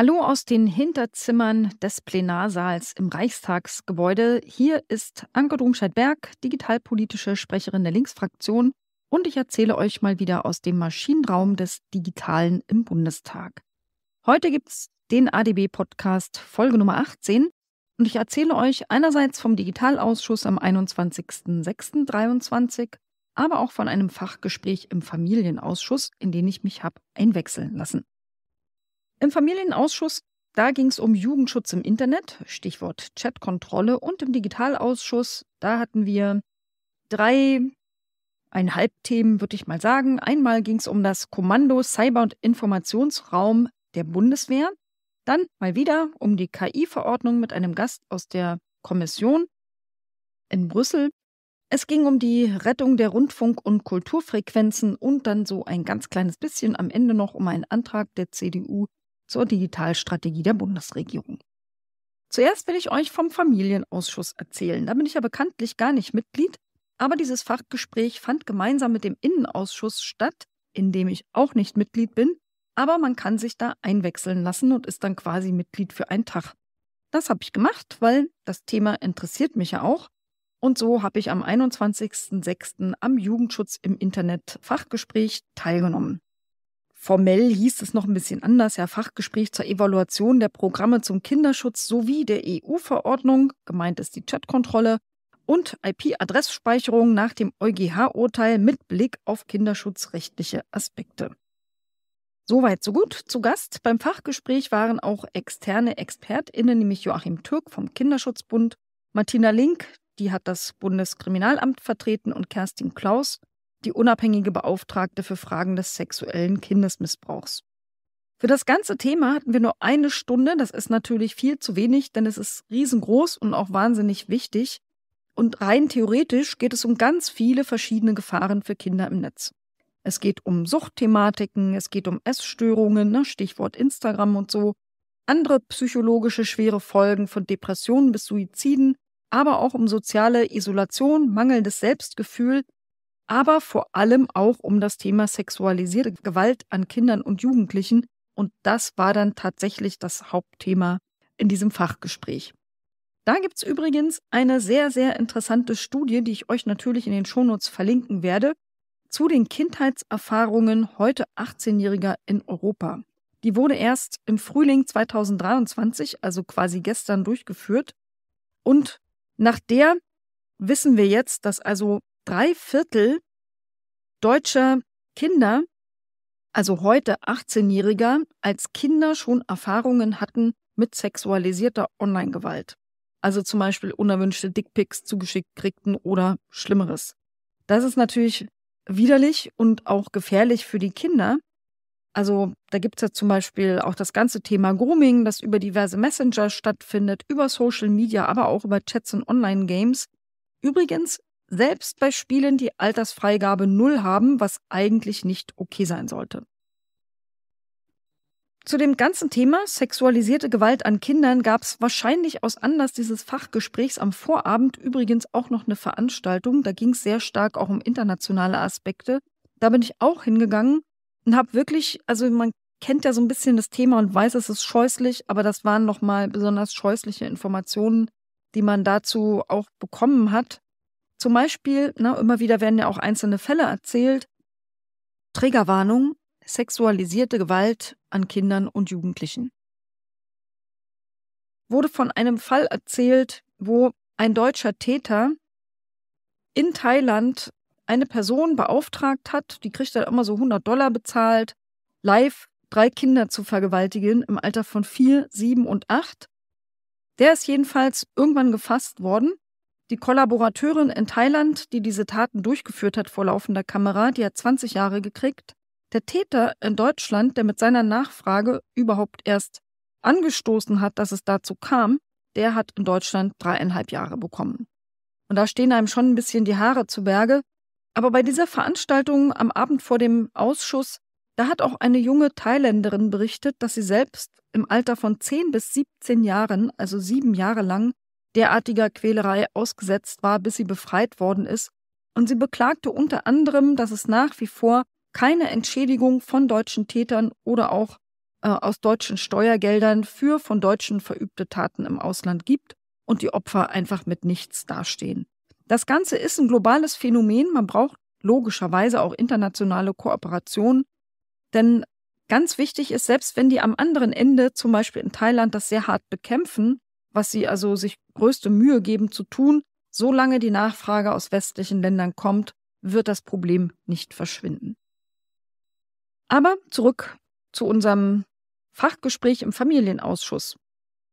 Hallo aus den Hinterzimmern des Plenarsaals im Reichstagsgebäude. Hier ist Anke Domscheit-Berg, digitalpolitische Sprecherin der Linksfraktion. Und ich erzähle euch mal wieder aus dem Maschinenraum des Digitalen im Bundestag. Heute gibt es den ADB-Podcast Folge Nummer 18. Und ich erzähle euch einerseits vom Digitalausschuss am 21.06.23, aber auch von einem Fachgespräch im Familienausschuss, in den ich mich habe einwechseln lassen. Im Familienausschuss, da ging es um Jugendschutz im Internet, Stichwort Chatkontrolle. Und im Digitalausschuss, da hatten wir drei ein Halbthemen, würde ich mal sagen. Einmal ging es um das Kommando Cyber- und Informationsraum der Bundeswehr. Dann mal wieder um die KI-Verordnung mit einem Gast aus der Kommission in Brüssel. Es ging um die Rettung der Rundfunk- und Kulturfrequenzen und dann so ein ganz kleines bisschen am Ende noch um einen Antrag der CDU zur Digitalstrategie der Bundesregierung. Zuerst will ich euch vom Familienausschuss erzählen. Da bin ich ja bekanntlich gar nicht Mitglied, aber dieses Fachgespräch fand gemeinsam mit dem Innenausschuss statt, in dem ich auch nicht Mitglied bin, aber man kann sich da einwechseln lassen und ist dann quasi Mitglied für einen Tag. Das habe ich gemacht, weil das Thema interessiert mich ja auch. Und so habe ich am 21.06. am Jugendschutz im Internet Fachgespräch teilgenommen. Formell hieß es noch ein bisschen anders, ja, Fachgespräch zur Evaluation der Programme zum Kinderschutz sowie der EU-Verordnung, gemeint ist die Chatkontrolle, und IP-Adressspeicherung nach dem EuGH-Urteil mit Blick auf kinderschutzrechtliche Aspekte. Soweit, so gut. Zu Gast beim Fachgespräch waren auch externe ExpertInnen, nämlich Joachim Türk vom Kinderschutzbund, Martina Link, die hat das Bundeskriminalamt vertreten, und Kerstin Klaus die unabhängige Beauftragte für Fragen des sexuellen Kindesmissbrauchs. Für das ganze Thema hatten wir nur eine Stunde. Das ist natürlich viel zu wenig, denn es ist riesengroß und auch wahnsinnig wichtig. Und rein theoretisch geht es um ganz viele verschiedene Gefahren für Kinder im Netz. Es geht um Suchtthematiken, es geht um Essstörungen, ne, Stichwort Instagram und so, andere psychologische schwere Folgen von Depressionen bis Suiziden, aber auch um soziale Isolation, mangelndes Selbstgefühl, aber vor allem auch um das Thema sexualisierte Gewalt an Kindern und Jugendlichen. Und das war dann tatsächlich das Hauptthema in diesem Fachgespräch. Da gibt es übrigens eine sehr, sehr interessante Studie, die ich euch natürlich in den Shownotes verlinken werde, zu den Kindheitserfahrungen heute 18-Jähriger in Europa. Die wurde erst im Frühling 2023, also quasi gestern, durchgeführt. Und nach der wissen wir jetzt, dass also drei Viertel deutscher Kinder, also heute 18-Jähriger, als Kinder schon Erfahrungen hatten mit sexualisierter Online-Gewalt. Also zum Beispiel unerwünschte Dickpics zugeschickt kriegten oder Schlimmeres. Das ist natürlich widerlich und auch gefährlich für die Kinder. Also da gibt es ja zum Beispiel auch das ganze Thema Grooming, das über diverse Messenger stattfindet, über Social Media, aber auch über Chats und Online-Games. Übrigens selbst bei Spielen, die Altersfreigabe 0 haben, was eigentlich nicht okay sein sollte. Zu dem ganzen Thema sexualisierte Gewalt an Kindern gab es wahrscheinlich aus Anlass dieses Fachgesprächs am Vorabend übrigens auch noch eine Veranstaltung. Da ging es sehr stark auch um internationale Aspekte. Da bin ich auch hingegangen und habe wirklich, also man kennt ja so ein bisschen das Thema und weiß, es ist scheußlich, aber das waren nochmal besonders scheußliche Informationen, die man dazu auch bekommen hat. Zum Beispiel, ne, immer wieder werden ja auch einzelne Fälle erzählt. Trägerwarnung, sexualisierte Gewalt an Kindern und Jugendlichen. Wurde von einem Fall erzählt, wo ein deutscher Täter in Thailand eine Person beauftragt hat, die kriegt dann immer so 100 Dollar bezahlt, live drei Kinder zu vergewaltigen im Alter von vier, sieben und acht. Der ist jedenfalls irgendwann gefasst worden die Kollaborateurin in Thailand, die diese Taten durchgeführt hat vor laufender Kamera, die hat 20 Jahre gekriegt. Der Täter in Deutschland, der mit seiner Nachfrage überhaupt erst angestoßen hat, dass es dazu kam, der hat in Deutschland dreieinhalb Jahre bekommen. Und da stehen einem schon ein bisschen die Haare zu Berge. Aber bei dieser Veranstaltung am Abend vor dem Ausschuss, da hat auch eine junge Thailänderin berichtet, dass sie selbst im Alter von 10 bis 17 Jahren, also sieben Jahre lang, derartiger Quälerei ausgesetzt war, bis sie befreit worden ist, und sie beklagte unter anderem, dass es nach wie vor keine Entschädigung von deutschen Tätern oder auch äh, aus deutschen Steuergeldern für von Deutschen verübte Taten im Ausland gibt und die Opfer einfach mit nichts dastehen. Das Ganze ist ein globales Phänomen, man braucht logischerweise auch internationale Kooperation, denn ganz wichtig ist, selbst wenn die am anderen Ende, zum Beispiel in Thailand, das sehr hart bekämpfen, was sie also sich größte Mühe geben zu tun, solange die Nachfrage aus westlichen Ländern kommt, wird das Problem nicht verschwinden. Aber zurück zu unserem Fachgespräch im Familienausschuss.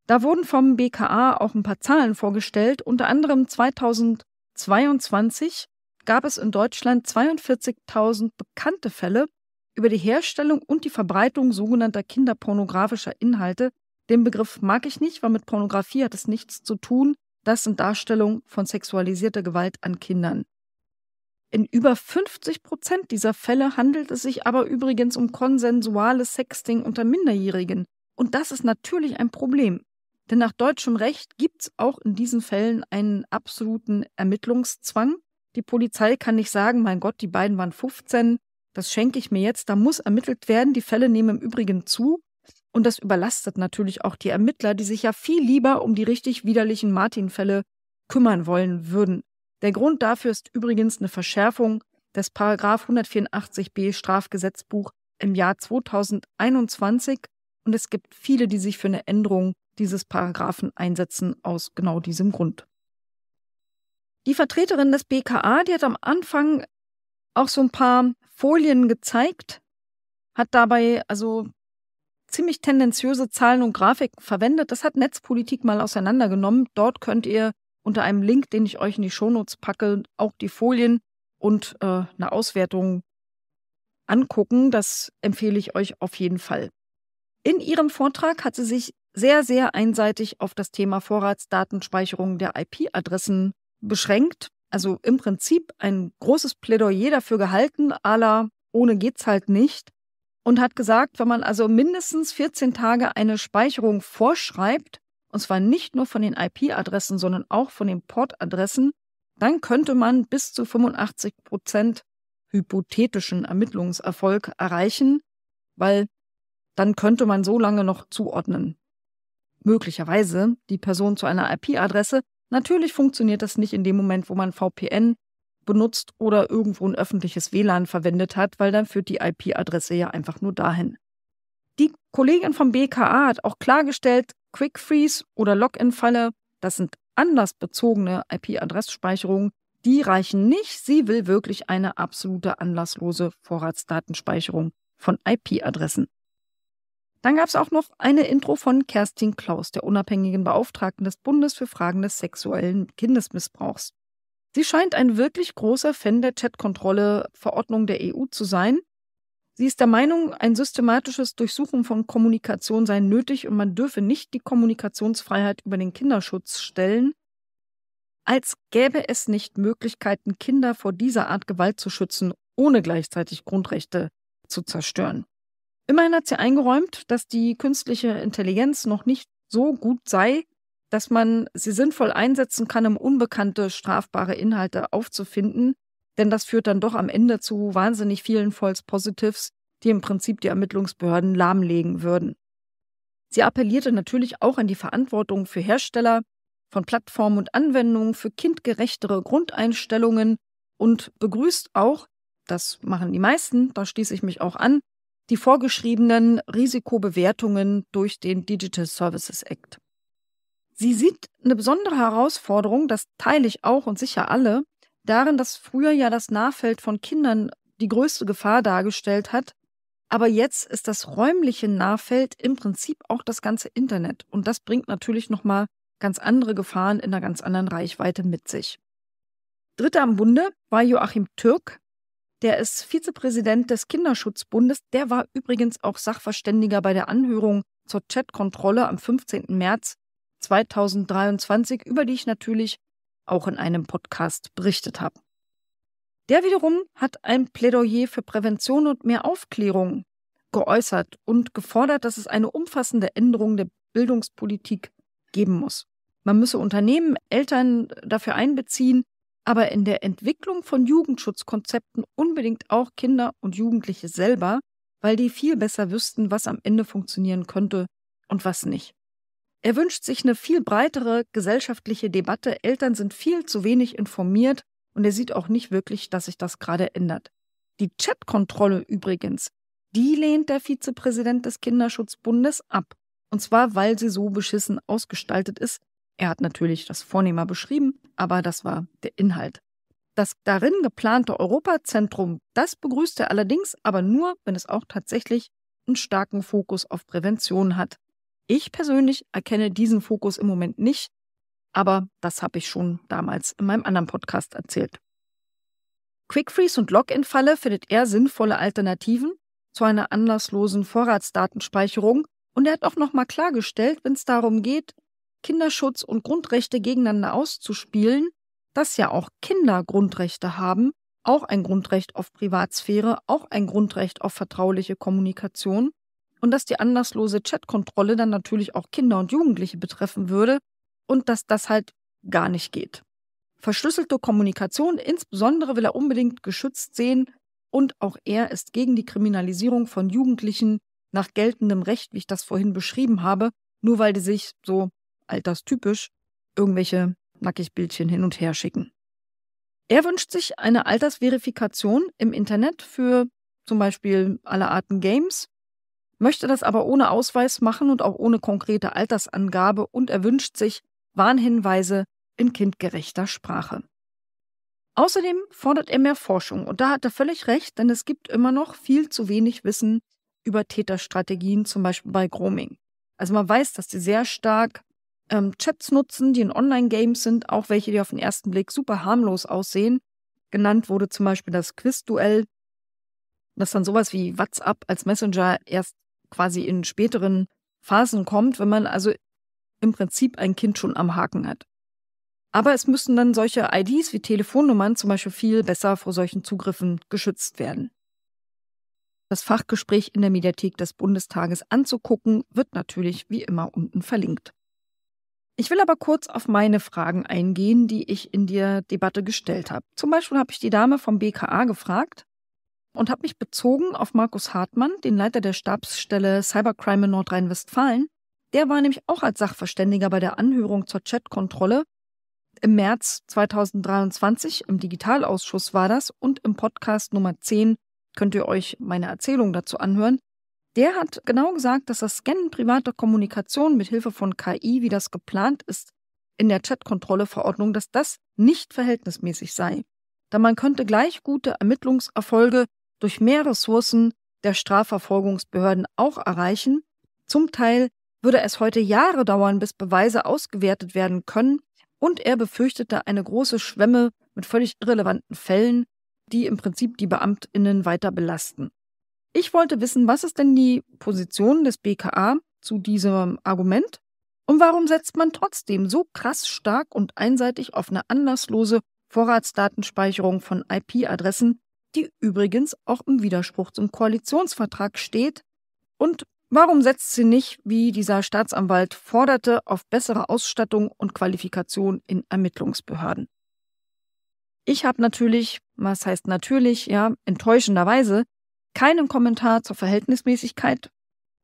Da wurden vom BKA auch ein paar Zahlen vorgestellt, unter anderem 2022 gab es in Deutschland 42.000 bekannte Fälle über die Herstellung und die Verbreitung sogenannter kinderpornografischer Inhalte den Begriff mag ich nicht, weil mit Pornografie hat es nichts zu tun. Das sind Darstellungen von sexualisierter Gewalt an Kindern. In über 50 Prozent dieser Fälle handelt es sich aber übrigens um konsensuales Sexting unter Minderjährigen. Und das ist natürlich ein Problem. Denn nach deutschem Recht gibt es auch in diesen Fällen einen absoluten Ermittlungszwang. Die Polizei kann nicht sagen, mein Gott, die beiden waren 15, das schenke ich mir jetzt, da muss ermittelt werden. Die Fälle nehmen im Übrigen zu. Und das überlastet natürlich auch die Ermittler, die sich ja viel lieber um die richtig widerlichen Martin-Fälle kümmern wollen würden. Der Grund dafür ist übrigens eine Verschärfung des Paragraf 184b Strafgesetzbuch im Jahr 2021 und es gibt viele, die sich für eine Änderung dieses Paragraphen einsetzen aus genau diesem Grund. Die Vertreterin des BKA, die hat am Anfang auch so ein paar Folien gezeigt, hat dabei also ziemlich tendenziöse Zahlen und Grafiken verwendet. Das hat Netzpolitik mal auseinandergenommen. Dort könnt ihr unter einem Link, den ich euch in die Shownotes packe, auch die Folien und äh, eine Auswertung angucken. Das empfehle ich euch auf jeden Fall. In ihrem Vortrag hat sie sich sehr, sehr einseitig auf das Thema Vorratsdatenspeicherung der IP-Adressen beschränkt. Also im Prinzip ein großes Plädoyer dafür gehalten, ala ohne geht's halt nicht und hat gesagt, wenn man also mindestens 14 Tage eine Speicherung vorschreibt, und zwar nicht nur von den IP-Adressen, sondern auch von den Port-Adressen, dann könnte man bis zu 85 Prozent hypothetischen Ermittlungserfolg erreichen, weil dann könnte man so lange noch zuordnen. Möglicherweise die Person zu einer IP-Adresse. Natürlich funktioniert das nicht in dem Moment, wo man VPN benutzt oder irgendwo ein öffentliches WLAN verwendet hat, weil dann führt die IP-Adresse ja einfach nur dahin. Die Kollegin vom BKA hat auch klargestellt, Quick Freeze oder Login-Falle, das sind anlassbezogene IP-Adressspeicherungen, die reichen nicht. Sie will wirklich eine absolute anlasslose Vorratsdatenspeicherung von IP-Adressen. Dann gab es auch noch eine Intro von Kerstin Klaus, der unabhängigen Beauftragten des Bundes für Fragen des sexuellen Kindesmissbrauchs. Sie scheint ein wirklich großer Fan der Chatkontrolle-Verordnung der EU zu sein. Sie ist der Meinung, ein systematisches Durchsuchen von Kommunikation sei nötig und man dürfe nicht die Kommunikationsfreiheit über den Kinderschutz stellen, als gäbe es nicht Möglichkeiten, Kinder vor dieser Art Gewalt zu schützen, ohne gleichzeitig Grundrechte zu zerstören. Immerhin hat sie eingeräumt, dass die künstliche Intelligenz noch nicht so gut sei, dass man sie sinnvoll einsetzen kann, um unbekannte strafbare Inhalte aufzufinden. Denn das führt dann doch am Ende zu wahnsinnig vielen False Positives, die im Prinzip die Ermittlungsbehörden lahmlegen würden. Sie appellierte natürlich auch an die Verantwortung für Hersteller von Plattformen und Anwendungen für kindgerechtere Grundeinstellungen und begrüßt auch, das machen die meisten, da schließe ich mich auch an, die vorgeschriebenen Risikobewertungen durch den Digital Services Act. Sie sieht eine besondere Herausforderung, das teile ich auch und sicher alle, darin, dass früher ja das Nahfeld von Kindern die größte Gefahr dargestellt hat, aber jetzt ist das räumliche Nahfeld im Prinzip auch das ganze Internet und das bringt natürlich nochmal ganz andere Gefahren in einer ganz anderen Reichweite mit sich. Dritter am Bunde war Joachim Türk, der ist Vizepräsident des Kinderschutzbundes, der war übrigens auch Sachverständiger bei der Anhörung zur Chatkontrolle am 15. März 2023, über die ich natürlich auch in einem Podcast berichtet habe. Der wiederum hat ein Plädoyer für Prävention und mehr Aufklärung geäußert und gefordert, dass es eine umfassende Änderung der Bildungspolitik geben muss. Man müsse Unternehmen, Eltern dafür einbeziehen, aber in der Entwicklung von Jugendschutzkonzepten unbedingt auch Kinder und Jugendliche selber, weil die viel besser wüssten, was am Ende funktionieren könnte und was nicht. Er wünscht sich eine viel breitere gesellschaftliche Debatte. Eltern sind viel zu wenig informiert und er sieht auch nicht wirklich, dass sich das gerade ändert. Die Chatkontrolle übrigens, die lehnt der Vizepräsident des Kinderschutzbundes ab. Und zwar, weil sie so beschissen ausgestaltet ist. Er hat natürlich das vornehmer beschrieben, aber das war der Inhalt. Das darin geplante Europazentrum, das begrüßt er allerdings, aber nur, wenn es auch tatsächlich einen starken Fokus auf Prävention hat. Ich persönlich erkenne diesen Fokus im Moment nicht, aber das habe ich schon damals in meinem anderen Podcast erzählt. Quick-Freeze und Login-Falle findet er sinnvolle Alternativen zu einer anlasslosen Vorratsdatenspeicherung und er hat auch nochmal klargestellt, wenn es darum geht, Kinderschutz und Grundrechte gegeneinander auszuspielen, dass ja auch Kinder Grundrechte haben, auch ein Grundrecht auf Privatsphäre, auch ein Grundrecht auf vertrauliche Kommunikation und dass die anlasslose Chatkontrolle dann natürlich auch Kinder und Jugendliche betreffen würde und dass das halt gar nicht geht. Verschlüsselte Kommunikation insbesondere will er unbedingt geschützt sehen und auch er ist gegen die Kriminalisierung von Jugendlichen nach geltendem Recht, wie ich das vorhin beschrieben habe, nur weil die sich so alterstypisch irgendwelche Nackig-Bildchen hin und her schicken. Er wünscht sich eine Altersverifikation im Internet für zum Beispiel alle Arten Games möchte das aber ohne Ausweis machen und auch ohne konkrete Altersangabe und er wünscht sich Warnhinweise in kindgerechter Sprache. Außerdem fordert er mehr Forschung und da hat er völlig recht, denn es gibt immer noch viel zu wenig Wissen über Täterstrategien, zum Beispiel bei Grooming. Also man weiß, dass sie sehr stark ähm, Chats nutzen, die in Online-Games sind, auch welche, die auf den ersten Blick super harmlos aussehen. Genannt wurde zum Beispiel das Quiz-Duell, dass dann sowas wie WhatsApp als Messenger erst quasi in späteren Phasen kommt, wenn man also im Prinzip ein Kind schon am Haken hat. Aber es müssen dann solche IDs wie Telefonnummern zum Beispiel viel besser vor solchen Zugriffen geschützt werden. Das Fachgespräch in der Mediathek des Bundestages anzugucken, wird natürlich wie immer unten verlinkt. Ich will aber kurz auf meine Fragen eingehen, die ich in der Debatte gestellt habe. Zum Beispiel habe ich die Dame vom BKA gefragt, und habe mich bezogen auf Markus Hartmann, den Leiter der Stabsstelle Cybercrime in Nordrhein-Westfalen. Der war nämlich auch als Sachverständiger bei der Anhörung zur Chatkontrolle. Im März 2023 im Digitalausschuss war das und im Podcast Nummer 10 könnt ihr euch meine Erzählung dazu anhören. Der hat genau gesagt, dass das Scannen privater Kommunikation mit Hilfe von KI, wie das geplant ist, in der Chatkontrolle-Verordnung, dass das nicht verhältnismäßig sei. Da man könnte gleich gute Ermittlungserfolge durch mehr Ressourcen der Strafverfolgungsbehörden auch erreichen. Zum Teil würde es heute Jahre dauern, bis Beweise ausgewertet werden können. Und er befürchtete eine große Schwemme mit völlig irrelevanten Fällen, die im Prinzip die Beamtinnen weiter belasten. Ich wollte wissen, was ist denn die Position des BKA zu diesem Argument und warum setzt man trotzdem so krass stark und einseitig auf eine anlasslose Vorratsdatenspeicherung von IP-Adressen, die übrigens auch im Widerspruch zum Koalitionsvertrag steht. Und warum setzt sie nicht, wie dieser Staatsanwalt forderte, auf bessere Ausstattung und Qualifikation in Ermittlungsbehörden? Ich habe natürlich, was heißt natürlich, ja, enttäuschenderweise, keinen Kommentar zur Verhältnismäßigkeit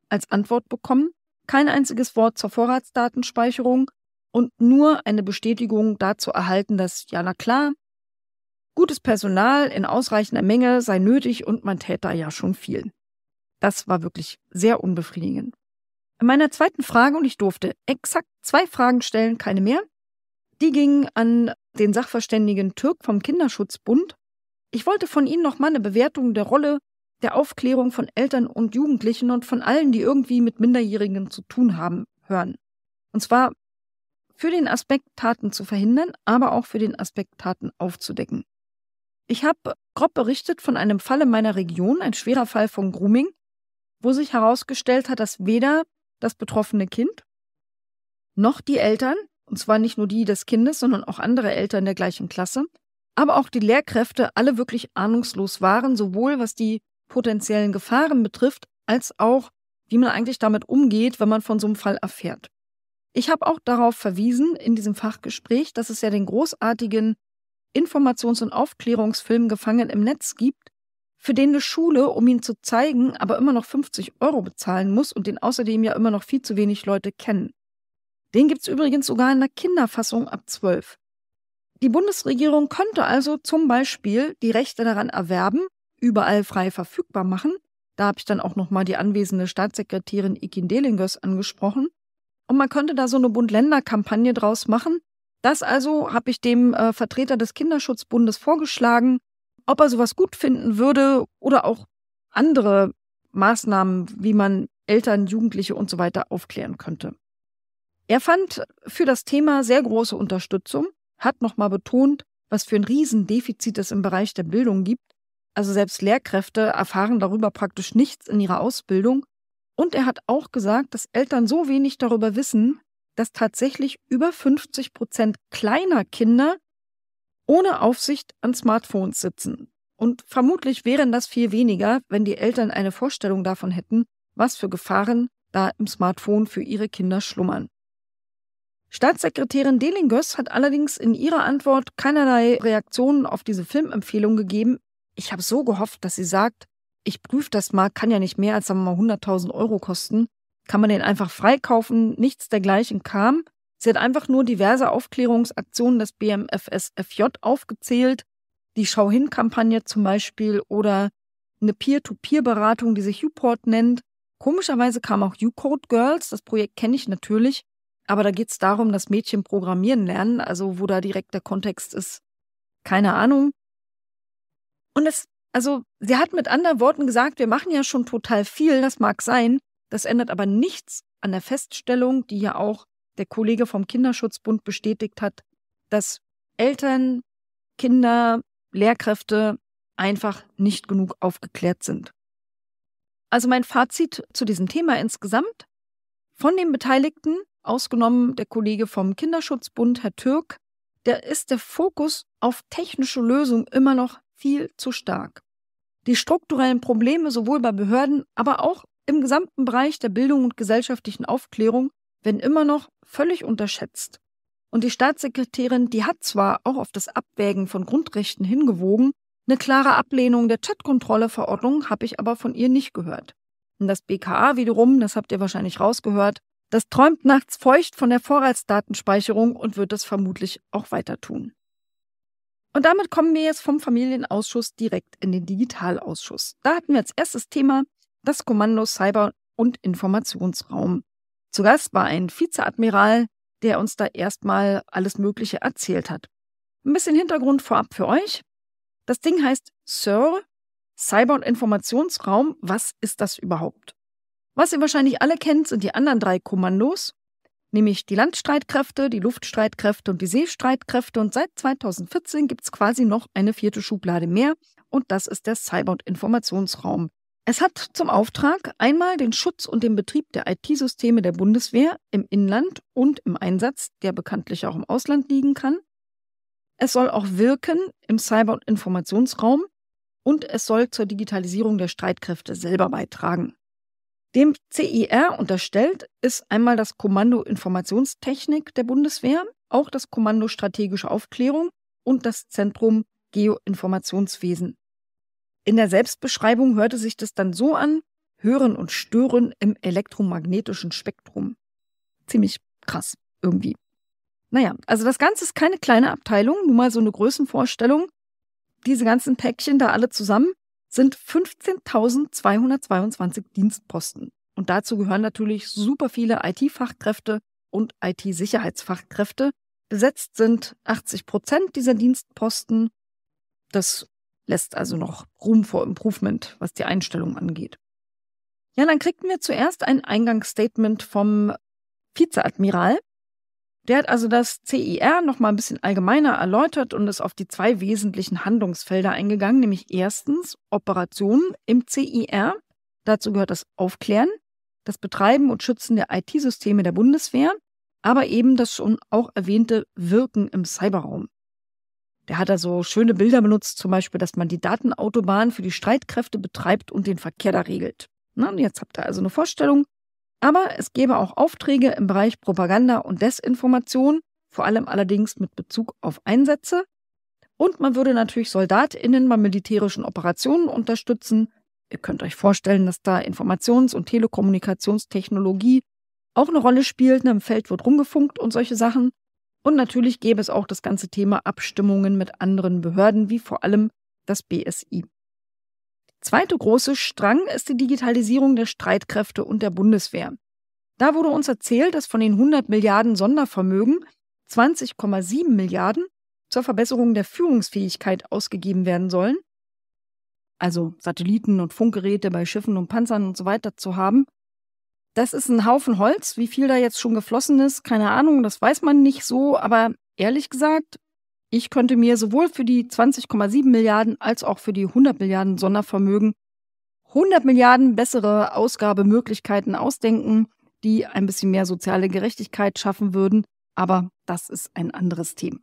als Antwort bekommen, kein einziges Wort zur Vorratsdatenspeicherung und nur eine Bestätigung dazu erhalten, dass, ja, na klar, Gutes Personal in ausreichender Menge sei nötig und man täte da ja schon viel. Das war wirklich sehr unbefriedigend. In meiner zweiten Frage, und ich durfte exakt zwei Fragen stellen, keine mehr, die gingen an den Sachverständigen Türk vom Kinderschutzbund. Ich wollte von Ihnen nochmal eine Bewertung der Rolle der Aufklärung von Eltern und Jugendlichen und von allen, die irgendwie mit Minderjährigen zu tun haben, hören. Und zwar für den Aspekt Taten zu verhindern, aber auch für den Aspekt Taten aufzudecken. Ich habe grob berichtet von einem Fall in meiner Region, ein schwerer Fall von Grooming, wo sich herausgestellt hat, dass weder das betroffene Kind noch die Eltern, und zwar nicht nur die des Kindes, sondern auch andere Eltern der gleichen Klasse, aber auch die Lehrkräfte alle wirklich ahnungslos waren, sowohl was die potenziellen Gefahren betrifft, als auch wie man eigentlich damit umgeht, wenn man von so einem Fall erfährt. Ich habe auch darauf verwiesen in diesem Fachgespräch, dass es ja den großartigen Informations- und Aufklärungsfilm Gefangen im Netz gibt, für den eine Schule, um ihn zu zeigen, aber immer noch 50 Euro bezahlen muss und den außerdem ja immer noch viel zu wenig Leute kennen. Den gibt es übrigens sogar in der Kinderfassung ab 12. Die Bundesregierung könnte also zum Beispiel die Rechte daran erwerben, überall frei verfügbar machen. Da habe ich dann auch nochmal die anwesende Staatssekretärin Ikin Delingers angesprochen. Und man könnte da so eine Bund-Länder-Kampagne draus machen, das also habe ich dem äh, Vertreter des Kinderschutzbundes vorgeschlagen, ob er sowas gut finden würde oder auch andere Maßnahmen, wie man Eltern, Jugendliche und so weiter aufklären könnte. Er fand für das Thema sehr große Unterstützung, hat nochmal betont, was für ein Riesendefizit es im Bereich der Bildung gibt. Also selbst Lehrkräfte erfahren darüber praktisch nichts in ihrer Ausbildung. Und er hat auch gesagt, dass Eltern so wenig darüber wissen, dass tatsächlich über 50 Prozent kleiner Kinder ohne Aufsicht an Smartphones sitzen. Und vermutlich wären das viel weniger, wenn die Eltern eine Vorstellung davon hätten, was für Gefahren da im Smartphone für ihre Kinder schlummern. Staatssekretärin Delingös hat allerdings in ihrer Antwort keinerlei Reaktionen auf diese Filmempfehlung gegeben. Ich habe so gehofft, dass sie sagt, ich prüfe das mal, kann ja nicht mehr als sagen wir mal 100.000 Euro kosten kann man den einfach freikaufen, nichts dergleichen kam. Sie hat einfach nur diverse Aufklärungsaktionen des BMFSFJ aufgezählt, die Schau-Hin-Kampagne zum Beispiel oder eine Peer-to-Peer-Beratung, die sich Uport nennt. Komischerweise kam auch U-Code Girls, das Projekt kenne ich natürlich, aber da geht es darum, dass Mädchen programmieren lernen, also wo da direkt der Kontext ist, keine Ahnung. Und es, also sie hat mit anderen Worten gesagt, wir machen ja schon total viel, das mag sein, das ändert aber nichts an der Feststellung, die ja auch der Kollege vom Kinderschutzbund bestätigt hat, dass Eltern, Kinder, Lehrkräfte einfach nicht genug aufgeklärt sind. Also mein Fazit zu diesem Thema insgesamt. Von den Beteiligten, ausgenommen der Kollege vom Kinderschutzbund, Herr Türk, der ist der Fokus auf technische Lösungen immer noch viel zu stark. Die strukturellen Probleme sowohl bei Behörden, aber auch im gesamten Bereich der Bildung und gesellschaftlichen Aufklärung wenn immer noch völlig unterschätzt. Und die Staatssekretärin, die hat zwar auch auf das Abwägen von Grundrechten hingewogen, eine klare Ablehnung der Chatkontrolleverordnung habe ich aber von ihr nicht gehört. Und das BKA wiederum, das habt ihr wahrscheinlich rausgehört, das träumt nachts feucht von der Vorratsdatenspeicherung und wird das vermutlich auch weiter tun. Und damit kommen wir jetzt vom Familienausschuss direkt in den Digitalausschuss. Da hatten wir als erstes Thema das Kommando Cyber- und Informationsraum. Zu Gast war ein Vizeadmiral, der uns da erstmal alles Mögliche erzählt hat. Ein bisschen Hintergrund vorab für euch. Das Ding heißt SIR, Cyber- und Informationsraum. Was ist das überhaupt? Was ihr wahrscheinlich alle kennt, sind die anderen drei Kommandos, nämlich die Landstreitkräfte, die Luftstreitkräfte und die Seestreitkräfte. Und seit 2014 gibt es quasi noch eine vierte Schublade mehr und das ist der Cyber- und Informationsraum. Es hat zum Auftrag, einmal den Schutz und den Betrieb der IT-Systeme der Bundeswehr im Inland und im Einsatz, der bekanntlich auch im Ausland liegen kann. Es soll auch wirken im Cyber- und Informationsraum und es soll zur Digitalisierung der Streitkräfte selber beitragen. Dem CIR unterstellt ist einmal das Kommando Informationstechnik der Bundeswehr, auch das Kommando Strategische Aufklärung und das Zentrum Geoinformationswesen in der Selbstbeschreibung hörte sich das dann so an, Hören und Stören im elektromagnetischen Spektrum. Ziemlich krass, irgendwie. Naja, also das Ganze ist keine kleine Abteilung, nur mal so eine Größenvorstellung. Diese ganzen Päckchen da alle zusammen sind 15.222 Dienstposten. Und dazu gehören natürlich super viele IT-Fachkräfte und IT-Sicherheitsfachkräfte. Besetzt sind 80 Prozent dieser Dienstposten. Das lässt also noch Room for Improvement, was die Einstellung angeht. Ja, dann kriegten wir zuerst ein Eingangsstatement vom Vizeadmiral. Der hat also das CIR nochmal ein bisschen allgemeiner erläutert und ist auf die zwei wesentlichen Handlungsfelder eingegangen, nämlich erstens Operationen im CIR. Dazu gehört das Aufklären, das Betreiben und Schützen der IT-Systeme der Bundeswehr, aber eben das schon auch erwähnte Wirken im Cyberraum. Der hat da so schöne Bilder benutzt, zum Beispiel, dass man die Datenautobahn für die Streitkräfte betreibt und den Verkehr da regelt. Na, jetzt habt ihr also eine Vorstellung. Aber es gäbe auch Aufträge im Bereich Propaganda und Desinformation, vor allem allerdings mit Bezug auf Einsätze. Und man würde natürlich SoldatInnen bei militärischen Operationen unterstützen. Ihr könnt euch vorstellen, dass da Informations- und Telekommunikationstechnologie auch eine Rolle spielt. Ne? Im Feld wird rumgefunkt und solche Sachen. Und natürlich gäbe es auch das ganze Thema Abstimmungen mit anderen Behörden, wie vor allem das BSI. Zweite große Strang ist die Digitalisierung der Streitkräfte und der Bundeswehr. Da wurde uns erzählt, dass von den 100 Milliarden Sondervermögen 20,7 Milliarden zur Verbesserung der Führungsfähigkeit ausgegeben werden sollen, also Satelliten und Funkgeräte bei Schiffen und Panzern und so weiter zu haben, das ist ein Haufen Holz. Wie viel da jetzt schon geflossen ist, keine Ahnung, das weiß man nicht so. Aber ehrlich gesagt, ich könnte mir sowohl für die 20,7 Milliarden als auch für die 100 Milliarden Sondervermögen 100 Milliarden bessere Ausgabemöglichkeiten ausdenken, die ein bisschen mehr soziale Gerechtigkeit schaffen würden. Aber das ist ein anderes Thema.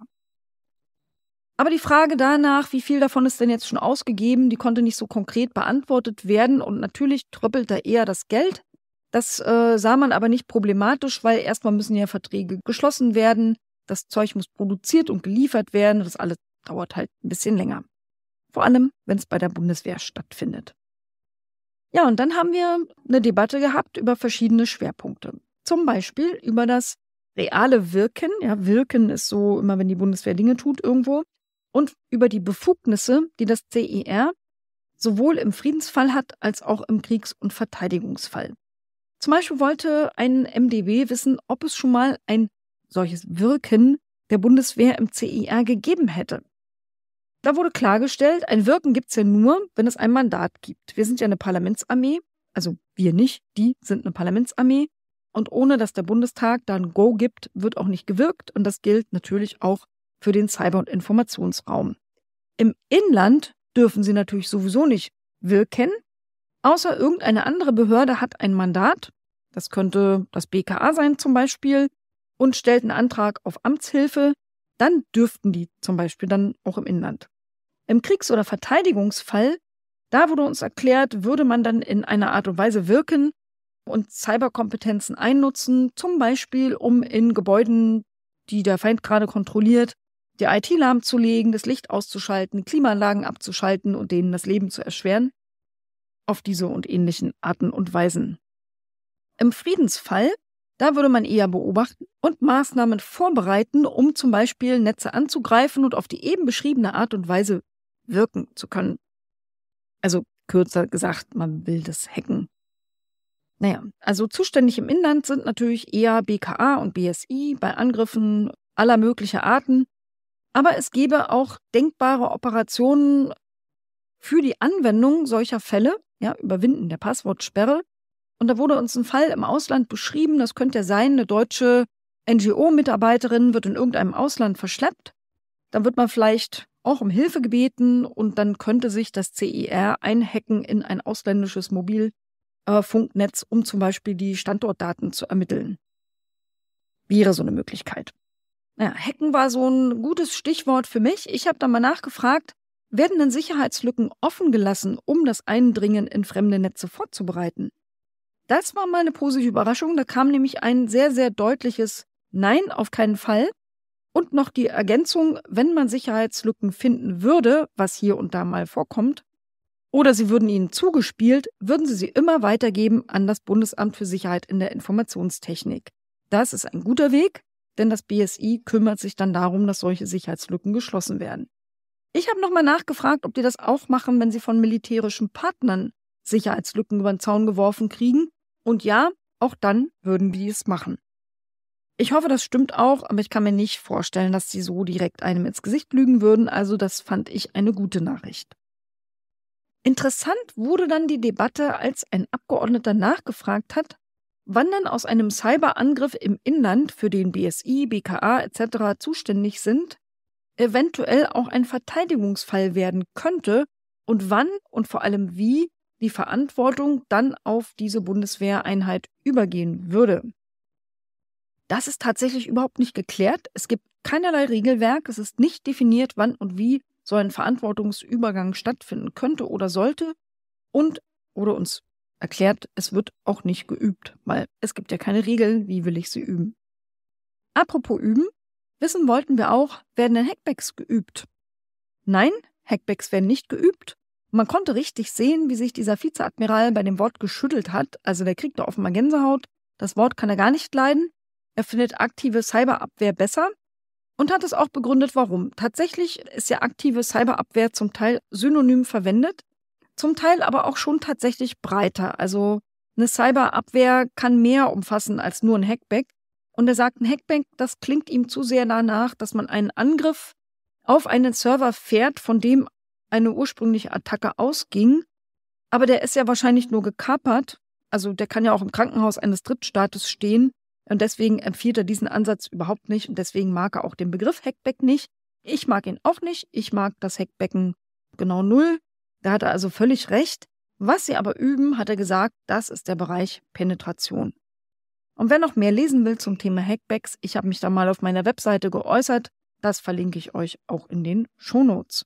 Aber die Frage danach, wie viel davon ist denn jetzt schon ausgegeben, die konnte nicht so konkret beantwortet werden. Und natürlich tröppelt da eher das Geld. Das äh, sah man aber nicht problematisch, weil erstmal müssen ja Verträge geschlossen werden, das Zeug muss produziert und geliefert werden, das alles dauert halt ein bisschen länger. Vor allem, wenn es bei der Bundeswehr stattfindet. Ja, und dann haben wir eine Debatte gehabt über verschiedene Schwerpunkte. Zum Beispiel über das reale Wirken. Ja, Wirken ist so immer, wenn die Bundeswehr Dinge tut irgendwo. Und über die Befugnisse, die das CER sowohl im Friedensfall hat als auch im Kriegs- und Verteidigungsfall. Zum Beispiel wollte ein MdB wissen, ob es schon mal ein solches Wirken der Bundeswehr im CIR gegeben hätte. Da wurde klargestellt, ein Wirken gibt es ja nur, wenn es ein Mandat gibt. Wir sind ja eine Parlamentsarmee, also wir nicht, die sind eine Parlamentsarmee. Und ohne dass der Bundestag da ein Go gibt, wird auch nicht gewirkt. Und das gilt natürlich auch für den Cyber- und Informationsraum. Im Inland dürfen sie natürlich sowieso nicht wirken, außer irgendeine andere Behörde hat ein Mandat, das könnte das BKA sein zum Beispiel, und stellt einen Antrag auf Amtshilfe, dann dürften die zum Beispiel dann auch im Inland. Im Kriegs- oder Verteidigungsfall, da wurde uns erklärt, würde man dann in einer Art und Weise wirken und Cyberkompetenzen einnutzen, zum Beispiel um in Gebäuden, die der Feind gerade kontrolliert, die IT lahmzulegen, das Licht auszuschalten, Klimaanlagen abzuschalten und denen das Leben zu erschweren auf diese und ähnlichen Arten und Weisen. Im Friedensfall, da würde man eher beobachten und Maßnahmen vorbereiten, um zum Beispiel Netze anzugreifen und auf die eben beschriebene Art und Weise wirken zu können. Also kürzer gesagt, man will das hacken. Naja, also zuständig im Inland sind natürlich eher BKA und BSI bei Angriffen aller möglicher Arten, aber es gäbe auch denkbare Operationen für die Anwendung solcher Fälle ja, Überwinden der Passwortsperre. Und da wurde uns ein Fall im Ausland beschrieben, das könnte ja sein, eine deutsche NGO-Mitarbeiterin wird in irgendeinem Ausland verschleppt. Dann wird man vielleicht auch um Hilfe gebeten und dann könnte sich das CIR einhacken in ein ausländisches Mobilfunknetz, um zum Beispiel die Standortdaten zu ermitteln. Wäre so eine Möglichkeit. Naja, hacken war so ein gutes Stichwort für mich. Ich habe dann mal nachgefragt, werden denn Sicherheitslücken offen gelassen, um das Eindringen in fremde Netze vorzubereiten? Das war mal eine positive Überraschung. Da kam nämlich ein sehr, sehr deutliches Nein, auf keinen Fall. Und noch die Ergänzung, wenn man Sicherheitslücken finden würde, was hier und da mal vorkommt, oder sie würden ihnen zugespielt, würden sie sie immer weitergeben an das Bundesamt für Sicherheit in der Informationstechnik. Das ist ein guter Weg, denn das BSI kümmert sich dann darum, dass solche Sicherheitslücken geschlossen werden. Ich habe nochmal nachgefragt, ob die das auch machen, wenn sie von militärischen Partnern Sicherheitslücken über den Zaun geworfen kriegen. Und ja, auch dann würden die es machen. Ich hoffe, das stimmt auch, aber ich kann mir nicht vorstellen, dass sie so direkt einem ins Gesicht lügen würden, also das fand ich eine gute Nachricht. Interessant wurde dann die Debatte, als ein Abgeordneter nachgefragt hat, wann denn aus einem Cyberangriff im Inland, für den BSI, BKA etc. zuständig sind, eventuell auch ein Verteidigungsfall werden könnte und wann und vor allem wie die Verantwortung dann auf diese Bundeswehreinheit übergehen würde. Das ist tatsächlich überhaupt nicht geklärt. Es gibt keinerlei Regelwerk. Es ist nicht definiert, wann und wie so ein Verantwortungsübergang stattfinden könnte oder sollte. Und wurde uns erklärt, es wird auch nicht geübt, weil es gibt ja keine Regeln, wie will ich sie üben. Apropos üben, Wissen wollten wir auch, werden denn Hackbacks geübt? Nein, Hackbacks werden nicht geübt. Man konnte richtig sehen, wie sich dieser Vizeadmiral bei dem Wort geschüttelt hat. Also der kriegt da offenbar Gänsehaut. Das Wort kann er gar nicht leiden. Er findet aktive Cyberabwehr besser und hat es auch begründet, warum. Tatsächlich ist ja aktive Cyberabwehr zum Teil synonym verwendet, zum Teil aber auch schon tatsächlich breiter. Also eine Cyberabwehr kann mehr umfassen als nur ein Hackback. Und er sagt, ein Hackbank, das klingt ihm zu sehr danach, dass man einen Angriff auf einen Server fährt, von dem eine ursprüngliche Attacke ausging. Aber der ist ja wahrscheinlich nur gekapert. Also der kann ja auch im Krankenhaus eines Drittstaates stehen. Und deswegen empfiehlt er diesen Ansatz überhaupt nicht. Und deswegen mag er auch den Begriff Hackback nicht. Ich mag ihn auch nicht. Ich mag das Hackbecken genau null. Da hat er also völlig recht. Was sie aber üben, hat er gesagt, das ist der Bereich Penetration. Und wer noch mehr lesen will zum Thema Hackbacks, ich habe mich da mal auf meiner Webseite geäußert, das verlinke ich euch auch in den Shownotes.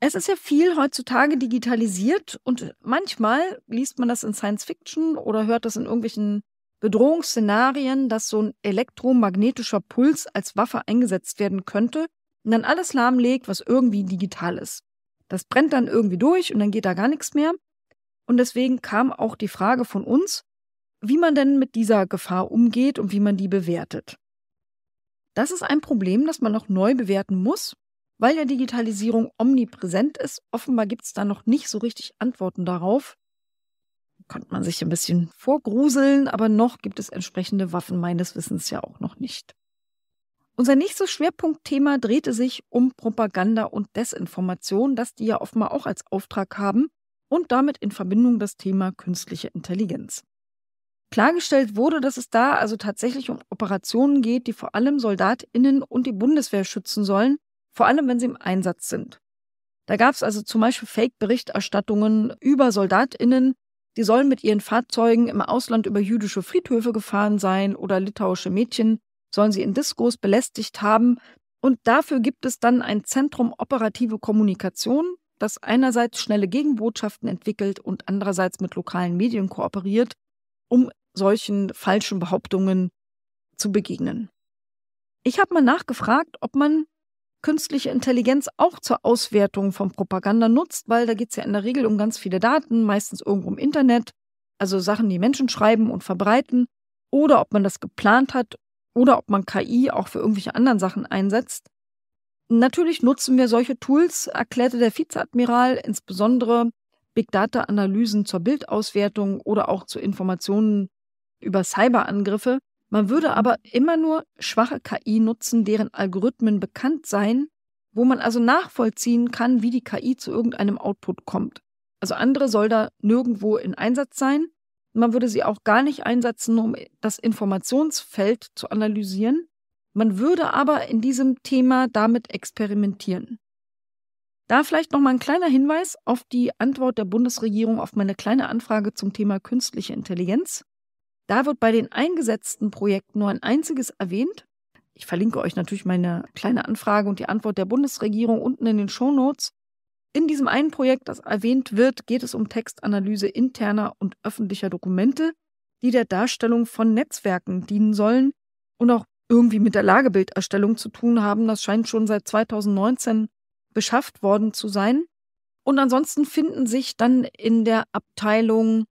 Es ist ja viel heutzutage digitalisiert und manchmal liest man das in Science Fiction oder hört das in irgendwelchen Bedrohungsszenarien, dass so ein elektromagnetischer Puls als Waffe eingesetzt werden könnte und dann alles lahmlegt, was irgendwie digital ist. Das brennt dann irgendwie durch und dann geht da gar nichts mehr. Und deswegen kam auch die Frage von uns, wie man denn mit dieser Gefahr umgeht und wie man die bewertet. Das ist ein Problem, das man noch neu bewerten muss, weil ja Digitalisierung omnipräsent ist. Offenbar gibt es da noch nicht so richtig Antworten darauf. Konnte man sich ein bisschen vorgruseln, aber noch gibt es entsprechende Waffen meines Wissens ja auch noch nicht. Unser nächstes Schwerpunktthema drehte sich um Propaganda und Desinformation, das die ja offenbar auch als Auftrag haben und damit in Verbindung das Thema künstliche Intelligenz. Klargestellt wurde, dass es da also tatsächlich um Operationen geht, die vor allem Soldatinnen und die Bundeswehr schützen sollen, vor allem wenn sie im Einsatz sind. Da gab es also zum Beispiel Fake-Berichterstattungen über Soldatinnen, die sollen mit ihren Fahrzeugen im Ausland über jüdische Friedhöfe gefahren sein oder litauische Mädchen sollen sie in Diskos belästigt haben. Und dafür gibt es dann ein Zentrum operative Kommunikation, das einerseits schnelle Gegenbotschaften entwickelt und andererseits mit lokalen Medien kooperiert, um solchen falschen Behauptungen zu begegnen. Ich habe mal nachgefragt, ob man künstliche Intelligenz auch zur Auswertung von Propaganda nutzt, weil da geht es ja in der Regel um ganz viele Daten, meistens irgendwo im Internet, also Sachen, die Menschen schreiben und verbreiten, oder ob man das geplant hat oder ob man KI auch für irgendwelche anderen Sachen einsetzt. Natürlich nutzen wir solche Tools, erklärte der Vizeadmiral, insbesondere Big Data-Analysen zur Bildauswertung oder auch zu Informationen über Cyberangriffe. Man würde aber immer nur schwache KI nutzen, deren Algorithmen bekannt seien, wo man also nachvollziehen kann, wie die KI zu irgendeinem Output kommt. Also andere soll da nirgendwo in Einsatz sein. Man würde sie auch gar nicht einsetzen, um das Informationsfeld zu analysieren. Man würde aber in diesem Thema damit experimentieren. Da vielleicht noch mal ein kleiner Hinweis auf die Antwort der Bundesregierung auf meine kleine Anfrage zum Thema künstliche Intelligenz. Da wird bei den eingesetzten Projekten nur ein einziges erwähnt. Ich verlinke euch natürlich meine kleine Anfrage und die Antwort der Bundesregierung unten in den Show Notes. In diesem einen Projekt, das erwähnt wird, geht es um Textanalyse interner und öffentlicher Dokumente, die der Darstellung von Netzwerken dienen sollen und auch irgendwie mit der Lagebilderstellung zu tun haben. Das scheint schon seit 2019 beschafft worden zu sein. Und ansonsten finden sich dann in der Abteilung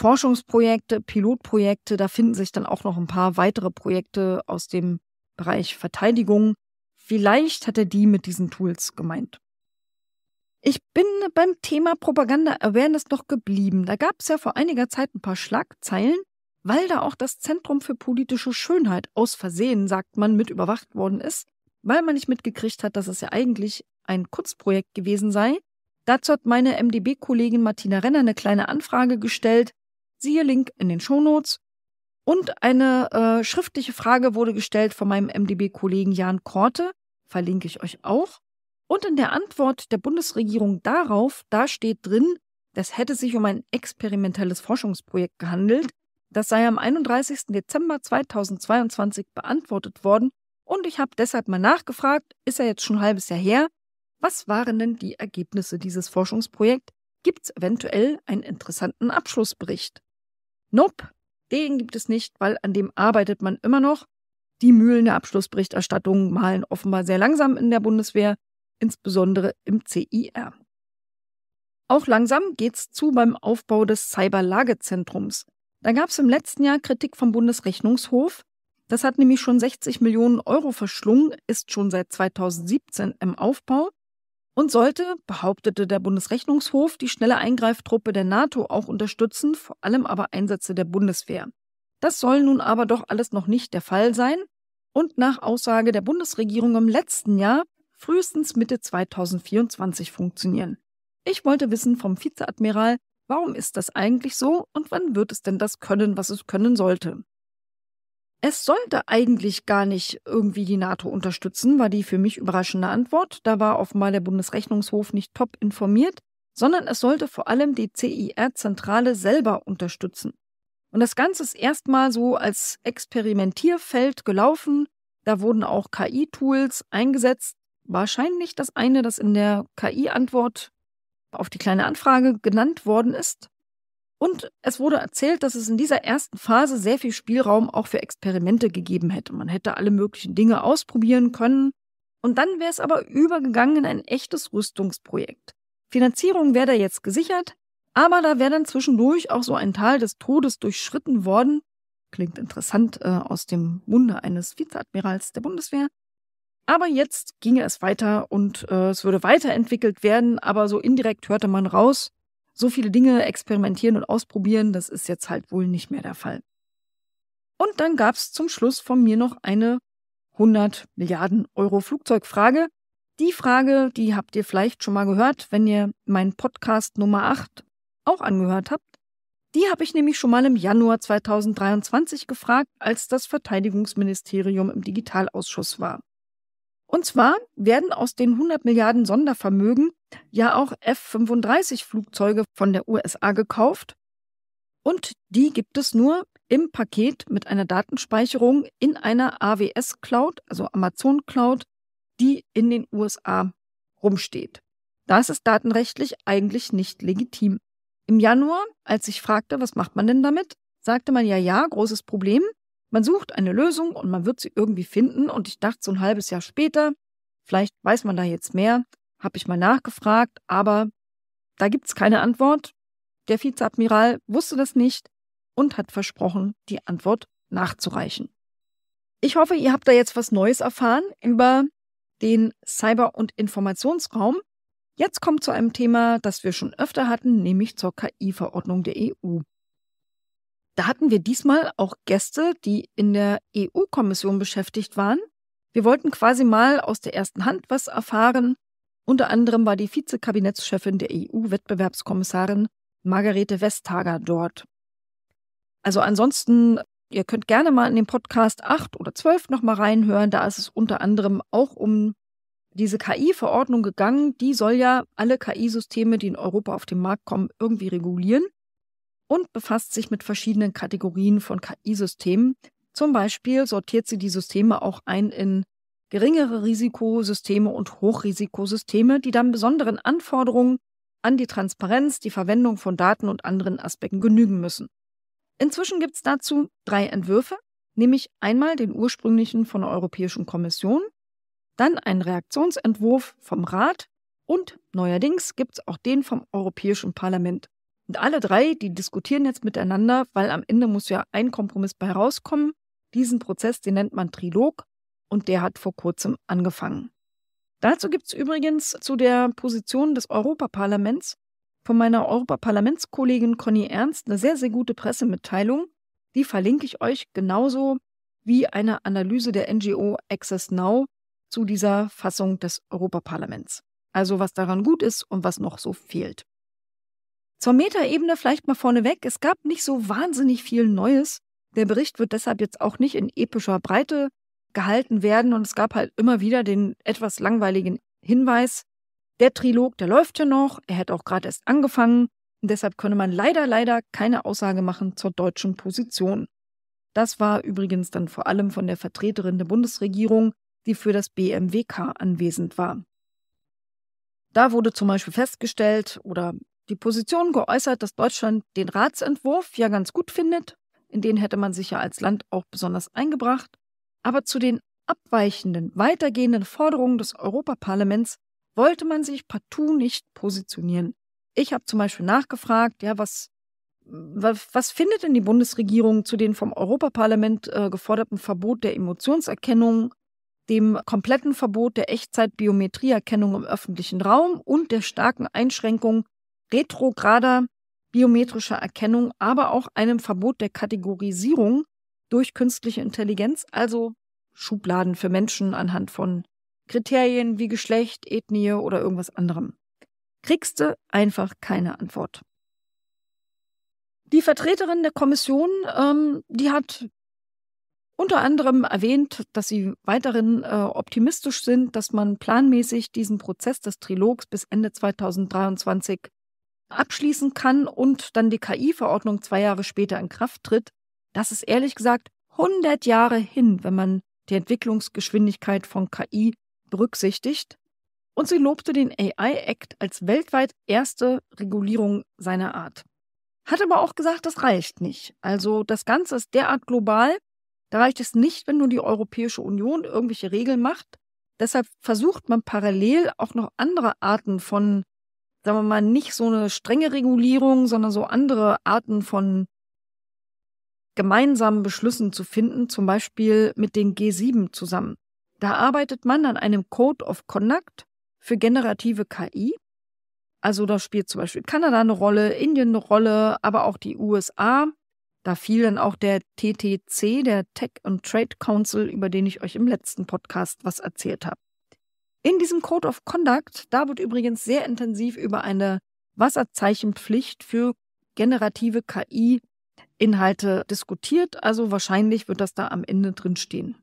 Forschungsprojekte, Pilotprojekte. Da finden sich dann auch noch ein paar weitere Projekte aus dem Bereich Verteidigung. Vielleicht hat er die mit diesen Tools gemeint. Ich bin beim Thema Propaganda Awareness noch geblieben. Da gab es ja vor einiger Zeit ein paar Schlagzeilen, weil da auch das Zentrum für politische Schönheit aus Versehen, sagt man, mit überwacht worden ist, weil man nicht mitgekriegt hat, dass es ja eigentlich ein Kurzprojekt gewesen sei. Dazu hat meine MDB-Kollegin Martina Renner eine kleine Anfrage gestellt. Siehe Link in den Shownotes. Und eine äh, schriftliche Frage wurde gestellt von meinem MdB-Kollegen Jan Korte, verlinke ich euch auch. Und in der Antwort der Bundesregierung darauf, da steht drin, das hätte sich um ein experimentelles Forschungsprojekt gehandelt. Das sei am 31. Dezember 2022 beantwortet worden und ich habe deshalb mal nachgefragt, ist ja jetzt schon ein halbes Jahr her, was waren denn die Ergebnisse dieses Forschungsprojekts? Gibt es eventuell einen interessanten Abschlussbericht? Nope, den gibt es nicht, weil an dem arbeitet man immer noch. Die Mühlen der Abschlussberichterstattung malen offenbar sehr langsam in der Bundeswehr, insbesondere im CIR. Auch langsam geht's zu beim Aufbau des Cyberlagezentrums. Da gab es im letzten Jahr Kritik vom Bundesrechnungshof. Das hat nämlich schon 60 Millionen Euro verschlungen, ist schon seit 2017 im Aufbau und sollte, behauptete der Bundesrechnungshof, die schnelle Eingreiftruppe der NATO auch unterstützen, vor allem aber Einsätze der Bundeswehr. Das soll nun aber doch alles noch nicht der Fall sein und nach Aussage der Bundesregierung im letzten Jahr frühestens Mitte 2024 funktionieren. Ich wollte wissen vom Vizeadmiral, warum ist das eigentlich so und wann wird es denn das können, was es können sollte? es sollte eigentlich gar nicht irgendwie die NATO unterstützen, war die für mich überraschende Antwort. Da war offenbar der Bundesrechnungshof nicht top informiert, sondern es sollte vor allem die CIR-Zentrale selber unterstützen. Und das Ganze ist erstmal so als Experimentierfeld gelaufen. Da wurden auch KI-Tools eingesetzt. Wahrscheinlich das eine, das in der KI-Antwort auf die kleine Anfrage genannt worden ist. Und es wurde erzählt, dass es in dieser ersten Phase sehr viel Spielraum auch für Experimente gegeben hätte. Man hätte alle möglichen Dinge ausprobieren können. Und dann wäre es aber übergegangen in ein echtes Rüstungsprojekt. Finanzierung wäre da jetzt gesichert, aber da wäre dann zwischendurch auch so ein Tal des Todes durchschritten worden. Klingt interessant äh, aus dem Munde eines Vizeadmirals der Bundeswehr. Aber jetzt ginge es weiter und äh, es würde weiterentwickelt werden, aber so indirekt hörte man raus, so viele Dinge experimentieren und ausprobieren, das ist jetzt halt wohl nicht mehr der Fall. Und dann gab es zum Schluss von mir noch eine 100 Milliarden Euro Flugzeugfrage. Die Frage, die habt ihr vielleicht schon mal gehört, wenn ihr meinen Podcast Nummer 8 auch angehört habt. Die habe ich nämlich schon mal im Januar 2023 gefragt, als das Verteidigungsministerium im Digitalausschuss war. Und zwar werden aus den 100 Milliarden Sondervermögen ja auch F-35-Flugzeuge von der USA gekauft. Und die gibt es nur im Paket mit einer Datenspeicherung in einer AWS-Cloud, also Amazon Cloud, die in den USA rumsteht. Das ist datenrechtlich eigentlich nicht legitim. Im Januar, als ich fragte, was macht man denn damit, sagte man ja, ja, großes Problem. Man sucht eine Lösung und man wird sie irgendwie finden. Und ich dachte so ein halbes Jahr später, vielleicht weiß man da jetzt mehr, habe ich mal nachgefragt, aber da gibt es keine Antwort. Der Vizeadmiral wusste das nicht und hat versprochen, die Antwort nachzureichen. Ich hoffe, ihr habt da jetzt was Neues erfahren über den Cyber- und Informationsraum. Jetzt kommt zu einem Thema, das wir schon öfter hatten, nämlich zur KI-Verordnung der EU. Da hatten wir diesmal auch Gäste, die in der EU-Kommission beschäftigt waren. Wir wollten quasi mal aus der ersten Hand was erfahren. Unter anderem war die Vizekabinettschefin der EU-Wettbewerbskommissarin Margarete Vestager dort. Also ansonsten, ihr könnt gerne mal in den Podcast 8 oder 12 nochmal reinhören. Da ist es unter anderem auch um diese KI-Verordnung gegangen. Die soll ja alle KI-Systeme, die in Europa auf den Markt kommen, irgendwie regulieren und befasst sich mit verschiedenen Kategorien von KI-Systemen. Zum Beispiel sortiert sie die Systeme auch ein in geringere Risikosysteme und Hochrisikosysteme, die dann besonderen Anforderungen an die Transparenz, die Verwendung von Daten und anderen Aspekten genügen müssen. Inzwischen gibt es dazu drei Entwürfe, nämlich einmal den ursprünglichen von der Europäischen Kommission, dann einen Reaktionsentwurf vom Rat und neuerdings gibt es auch den vom Europäischen Parlament. Und alle drei, die diskutieren jetzt miteinander, weil am Ende muss ja ein Kompromiss bei rauskommen. Diesen Prozess, den nennt man Trilog und der hat vor kurzem angefangen. Dazu gibt es übrigens zu der Position des Europaparlaments von meiner Europaparlamentskollegin Conny Ernst eine sehr, sehr gute Pressemitteilung. Die verlinke ich euch genauso wie eine Analyse der NGO Access Now zu dieser Fassung des Europaparlaments. Also was daran gut ist und was noch so fehlt. Zur Metaebene vielleicht mal vorneweg. Es gab nicht so wahnsinnig viel Neues. Der Bericht wird deshalb jetzt auch nicht in epischer Breite gehalten werden und es gab halt immer wieder den etwas langweiligen Hinweis, der Trilog, der läuft ja noch, er hätte auch gerade erst angefangen und deshalb könne man leider, leider keine Aussage machen zur deutschen Position. Das war übrigens dann vor allem von der Vertreterin der Bundesregierung, die für das BMWK anwesend war. Da wurde zum Beispiel festgestellt oder die Position geäußert, dass Deutschland den Ratsentwurf ja ganz gut findet. In den hätte man sich ja als Land auch besonders eingebracht. Aber zu den abweichenden, weitergehenden Forderungen des Europaparlaments wollte man sich partout nicht positionieren. Ich habe zum Beispiel nachgefragt, ja, was, was, was, findet denn die Bundesregierung zu den vom Europaparlament äh, geforderten Verbot der Emotionserkennung, dem kompletten Verbot der Echtzeit-Biometrieerkennung im öffentlichen Raum und der starken Einschränkung retrograder biometrischer Erkennung, aber auch einem Verbot der Kategorisierung durch künstliche Intelligenz, also Schubladen für Menschen anhand von Kriterien wie Geschlecht, Ethnie oder irgendwas anderem. Kriegste einfach keine Antwort. Die Vertreterin der Kommission, ähm, die hat unter anderem erwähnt, dass sie weiterhin äh, optimistisch sind, dass man planmäßig diesen Prozess des Trilogs bis Ende 2023 abschließen kann und dann die KI-Verordnung zwei Jahre später in Kraft tritt, das ist ehrlich gesagt 100 Jahre hin, wenn man die Entwicklungsgeschwindigkeit von KI berücksichtigt. Und sie lobte den AI Act als weltweit erste Regulierung seiner Art. Hat aber auch gesagt, das reicht nicht. Also das Ganze ist derart global, da reicht es nicht, wenn nur die Europäische Union irgendwelche Regeln macht. Deshalb versucht man parallel auch noch andere Arten von sagen wir mal, nicht so eine strenge Regulierung, sondern so andere Arten von gemeinsamen Beschlüssen zu finden, zum Beispiel mit den G7 zusammen. Da arbeitet man an einem Code of Conduct für generative KI. Also da spielt zum Beispiel Kanada eine Rolle, Indien eine Rolle, aber auch die USA. Da fiel dann auch der TTC, der Tech and Trade Council, über den ich euch im letzten Podcast was erzählt habe. In diesem Code of Conduct, da wird übrigens sehr intensiv über eine Wasserzeichenpflicht für generative KI-Inhalte diskutiert. Also wahrscheinlich wird das da am Ende drin stehen.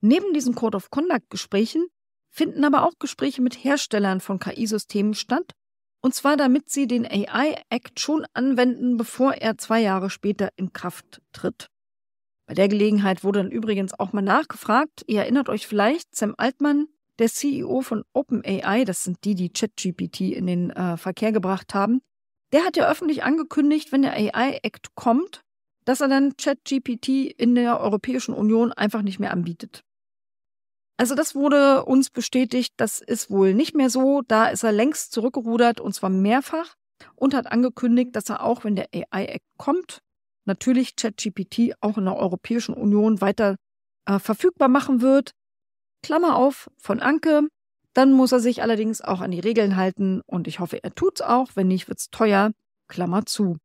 Neben diesen Code of Conduct-Gesprächen finden aber auch Gespräche mit Herstellern von KI-Systemen statt. Und zwar damit sie den AI Act schon anwenden, bevor er zwei Jahre später in Kraft tritt. Bei der Gelegenheit wurde dann übrigens auch mal nachgefragt. Ihr erinnert euch vielleicht, Sam Altmann, der CEO von OpenAI, das sind die, die ChatGPT in den äh, Verkehr gebracht haben, der hat ja öffentlich angekündigt, wenn der AI-Act kommt, dass er dann ChatGPT in der Europäischen Union einfach nicht mehr anbietet. Also das wurde uns bestätigt, das ist wohl nicht mehr so. Da ist er längst zurückgerudert und zwar mehrfach und hat angekündigt, dass er auch, wenn der AI-Act kommt, natürlich ChatGPT auch in der Europäischen Union weiter äh, verfügbar machen wird. Klammer auf, von Anke. Dann muss er sich allerdings auch an die Regeln halten und ich hoffe, er tut's auch. Wenn nicht, wird's teuer. Klammer zu.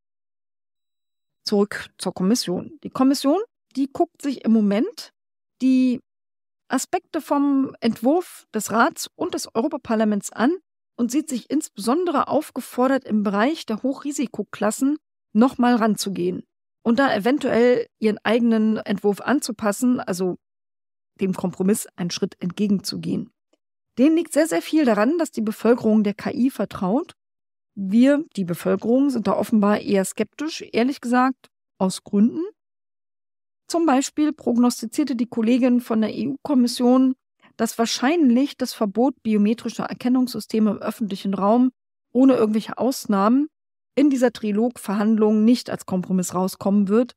Zurück zur Kommission. Die Kommission, die guckt sich im Moment die Aspekte vom Entwurf des Rats und des Europaparlaments an und sieht sich insbesondere aufgefordert, im Bereich der Hochrisikoklassen nochmal ranzugehen und da eventuell ihren eigenen Entwurf anzupassen, also dem Kompromiss einen Schritt entgegenzugehen. Dem liegt sehr, sehr viel daran, dass die Bevölkerung der KI vertraut. Wir, die Bevölkerung, sind da offenbar eher skeptisch, ehrlich gesagt, aus Gründen. Zum Beispiel prognostizierte die Kollegin von der EU-Kommission, dass wahrscheinlich das Verbot biometrischer Erkennungssysteme im öffentlichen Raum ohne irgendwelche Ausnahmen in dieser Trilogverhandlung nicht als Kompromiss rauskommen wird.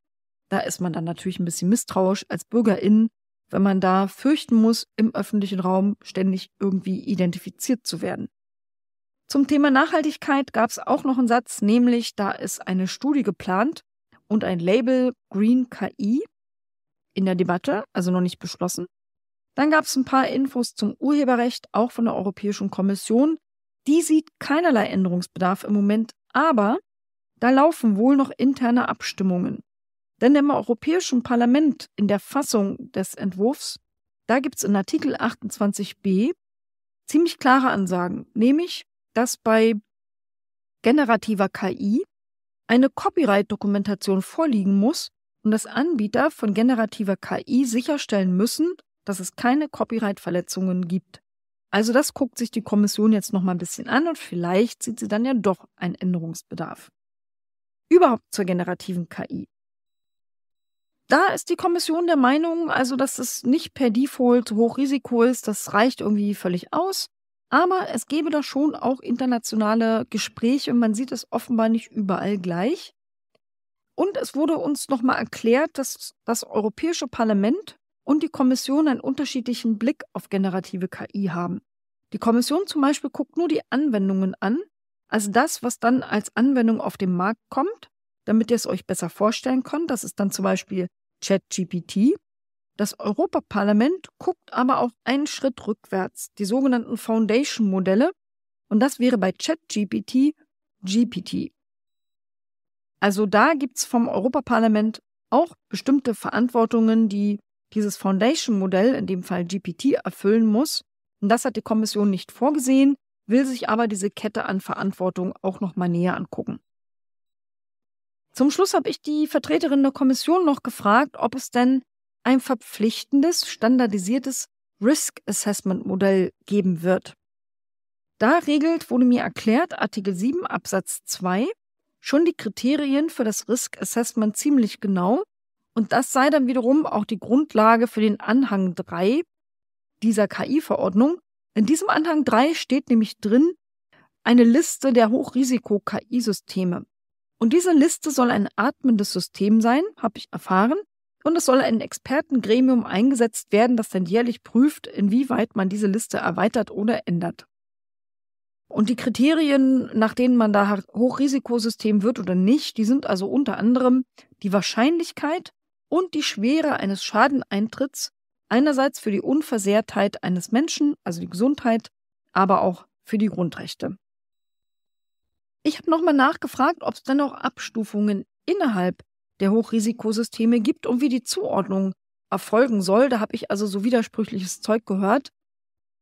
Da ist man dann natürlich ein bisschen misstrauisch als Bürgerinnen, wenn man da fürchten muss, im öffentlichen Raum ständig irgendwie identifiziert zu werden. Zum Thema Nachhaltigkeit gab es auch noch einen Satz, nämlich da ist eine Studie geplant und ein Label Green KI in der Debatte, also noch nicht beschlossen. Dann gab es ein paar Infos zum Urheberrecht, auch von der Europäischen Kommission. Die sieht keinerlei Änderungsbedarf im Moment, aber da laufen wohl noch interne Abstimmungen. Denn im Europäischen Parlament in der Fassung des Entwurfs, da gibt es in Artikel 28b ziemlich klare Ansagen, nämlich, dass bei generativer KI eine Copyright-Dokumentation vorliegen muss und dass Anbieter von generativer KI sicherstellen müssen, dass es keine Copyright-Verletzungen gibt. Also das guckt sich die Kommission jetzt noch mal ein bisschen an und vielleicht sieht sie dann ja doch einen Änderungsbedarf. Überhaupt zur generativen KI da ist die Kommission der Meinung, also dass es nicht per Default Hochrisiko ist, das reicht irgendwie völlig aus. Aber es gäbe da schon auch internationale Gespräche und man sieht es offenbar nicht überall gleich. Und es wurde uns nochmal erklärt, dass das Europäische Parlament und die Kommission einen unterschiedlichen Blick auf generative KI haben. Die Kommission zum Beispiel guckt nur die Anwendungen an, also das, was dann als Anwendung auf den Markt kommt, damit ihr es euch besser vorstellen könnt. Das ist dann zum Beispiel ChatGPT. Das Europaparlament guckt aber auch einen Schritt rückwärts, die sogenannten Foundation-Modelle, und das wäre bei ChatGPT GPT. Also da gibt es vom Europaparlament auch bestimmte Verantwortungen, die dieses Foundation-Modell, in dem Fall GPT, erfüllen muss. Und das hat die Kommission nicht vorgesehen, will sich aber diese Kette an Verantwortung auch nochmal näher angucken. Zum Schluss habe ich die Vertreterin der Kommission noch gefragt, ob es denn ein verpflichtendes, standardisiertes Risk Assessment Modell geben wird. Da regelt, wurde mir erklärt, Artikel 7 Absatz 2 schon die Kriterien für das Risk Assessment ziemlich genau und das sei dann wiederum auch die Grundlage für den Anhang 3 dieser KI-Verordnung. In diesem Anhang 3 steht nämlich drin eine Liste der Hochrisiko-KI-Systeme. Und diese Liste soll ein atmendes System sein, habe ich erfahren. Und es soll ein Expertengremium eingesetzt werden, das dann jährlich prüft, inwieweit man diese Liste erweitert oder ändert. Und die Kriterien, nach denen man da Hochrisikosystem wird oder nicht, die sind also unter anderem die Wahrscheinlichkeit und die Schwere eines Schadeneintritts, einerseits für die Unversehrtheit eines Menschen, also die Gesundheit, aber auch für die Grundrechte. Ich habe nochmal nachgefragt, ob es denn auch Abstufungen innerhalb der Hochrisikosysteme gibt und wie die Zuordnung erfolgen soll. Da habe ich also so widersprüchliches Zeug gehört.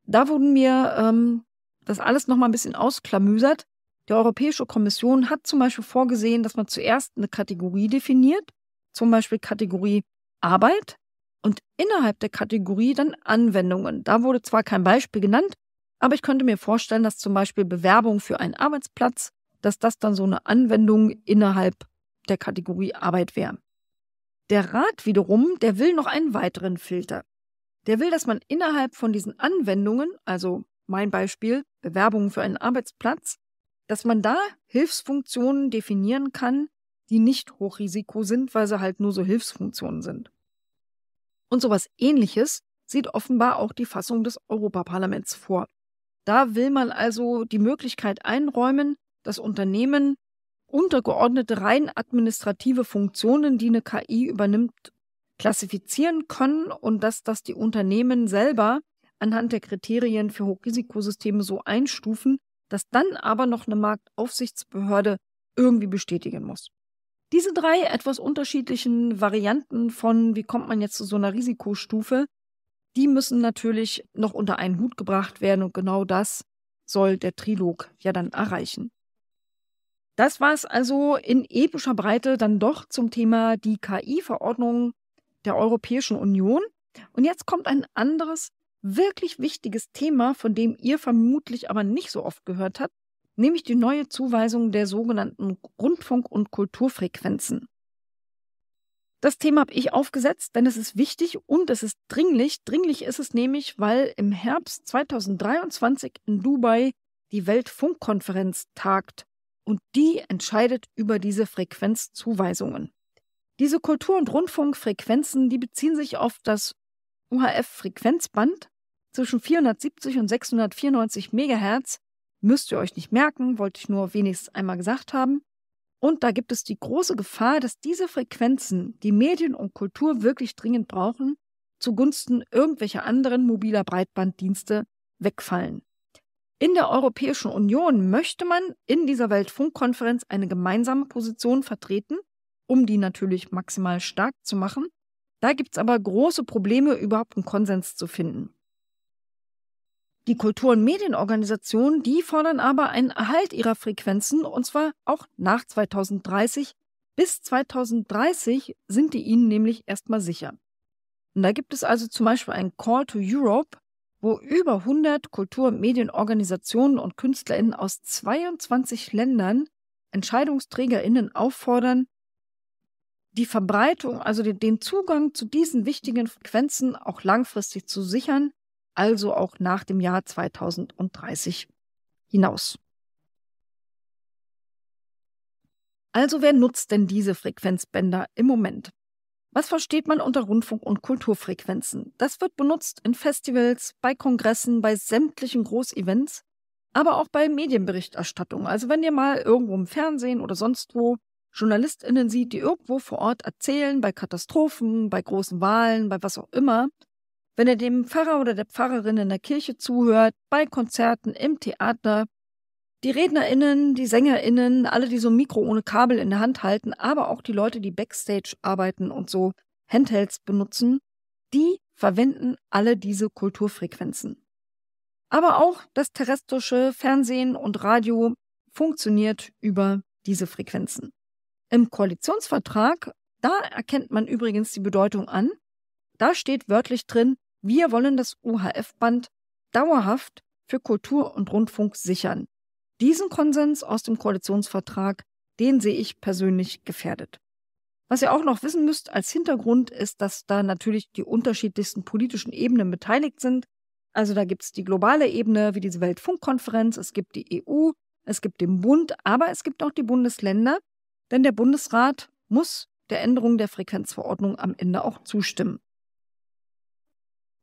Da wurden mir ähm, das alles nochmal ein bisschen ausklamüsert. Die Europäische Kommission hat zum Beispiel vorgesehen, dass man zuerst eine Kategorie definiert, zum Beispiel Kategorie Arbeit und innerhalb der Kategorie dann Anwendungen. Da wurde zwar kein Beispiel genannt, aber ich könnte mir vorstellen, dass zum Beispiel Bewerbung für einen Arbeitsplatz dass das dann so eine Anwendung innerhalb der Kategorie Arbeit wäre. Der Rat wiederum, der will noch einen weiteren Filter. Der will, dass man innerhalb von diesen Anwendungen, also mein Beispiel, Bewerbungen für einen Arbeitsplatz, dass man da Hilfsfunktionen definieren kann, die nicht Hochrisiko sind, weil sie halt nur so Hilfsfunktionen sind. Und sowas ähnliches sieht offenbar auch die Fassung des Europaparlaments vor. Da will man also die Möglichkeit einräumen, das Unternehmen untergeordnete rein administrative Funktionen, die eine KI übernimmt, klassifizieren können und dass das die Unternehmen selber anhand der Kriterien für Hochrisikosysteme so einstufen, dass dann aber noch eine Marktaufsichtsbehörde irgendwie bestätigen muss. Diese drei etwas unterschiedlichen Varianten von, wie kommt man jetzt zu so einer Risikostufe, die müssen natürlich noch unter einen Hut gebracht werden und genau das soll der Trilog ja dann erreichen. Das war es also in epischer Breite dann doch zum Thema die KI-Verordnung der Europäischen Union. Und jetzt kommt ein anderes, wirklich wichtiges Thema, von dem ihr vermutlich aber nicht so oft gehört habt, nämlich die neue Zuweisung der sogenannten Rundfunk- und Kulturfrequenzen. Das Thema habe ich aufgesetzt, denn es ist wichtig und es ist dringlich. Dringlich ist es nämlich, weil im Herbst 2023 in Dubai die Weltfunkkonferenz tagt und die entscheidet über diese Frequenzzuweisungen. Diese Kultur- und Rundfunkfrequenzen, die beziehen sich auf das UHF-Frequenzband zwischen 470 und 694 MHz. Müsst ihr euch nicht merken, wollte ich nur wenigstens einmal gesagt haben. Und da gibt es die große Gefahr, dass diese Frequenzen, die Medien und Kultur wirklich dringend brauchen, zugunsten irgendwelcher anderen mobiler Breitbanddienste wegfallen. In der Europäischen Union möchte man in dieser Weltfunkkonferenz eine gemeinsame Position vertreten, um die natürlich maximal stark zu machen. Da gibt es aber große Probleme, überhaupt einen Konsens zu finden. Die Kultur- und Medienorganisationen, die fordern aber einen Erhalt ihrer Frequenzen, und zwar auch nach 2030. Bis 2030 sind die ihnen nämlich erstmal sicher. Und da gibt es also zum Beispiel einen Call to Europe, wo über 100 Kultur- und Medienorganisationen und KünstlerInnen aus 22 Ländern EntscheidungsträgerInnen auffordern, die Verbreitung, also den Zugang zu diesen wichtigen Frequenzen auch langfristig zu sichern, also auch nach dem Jahr 2030 hinaus. Also wer nutzt denn diese Frequenzbänder im Moment? Was versteht man unter Rundfunk- und Kulturfrequenzen? Das wird benutzt in Festivals, bei Kongressen, bei sämtlichen Großevents, aber auch bei Medienberichterstattung. Also wenn ihr mal irgendwo im Fernsehen oder sonst wo JournalistInnen sieht, die irgendwo vor Ort erzählen, bei Katastrophen, bei großen Wahlen, bei was auch immer, wenn ihr dem Pfarrer oder der Pfarrerin in der Kirche zuhört, bei Konzerten, im Theater, die RednerInnen, die SängerInnen, alle, die so ein Mikro ohne Kabel in der Hand halten, aber auch die Leute, die Backstage arbeiten und so Handhelds benutzen, die verwenden alle diese Kulturfrequenzen. Aber auch das terrestrische Fernsehen und Radio funktioniert über diese Frequenzen. Im Koalitionsvertrag, da erkennt man übrigens die Bedeutung an, da steht wörtlich drin, wir wollen das UHF-Band dauerhaft für Kultur und Rundfunk sichern. Diesen Konsens aus dem Koalitionsvertrag, den sehe ich persönlich gefährdet. Was ihr auch noch wissen müsst als Hintergrund ist, dass da natürlich die unterschiedlichsten politischen Ebenen beteiligt sind. Also da gibt es die globale Ebene wie diese Weltfunkkonferenz, es gibt die EU, es gibt den Bund, aber es gibt auch die Bundesländer, denn der Bundesrat muss der Änderung der Frequenzverordnung am Ende auch zustimmen.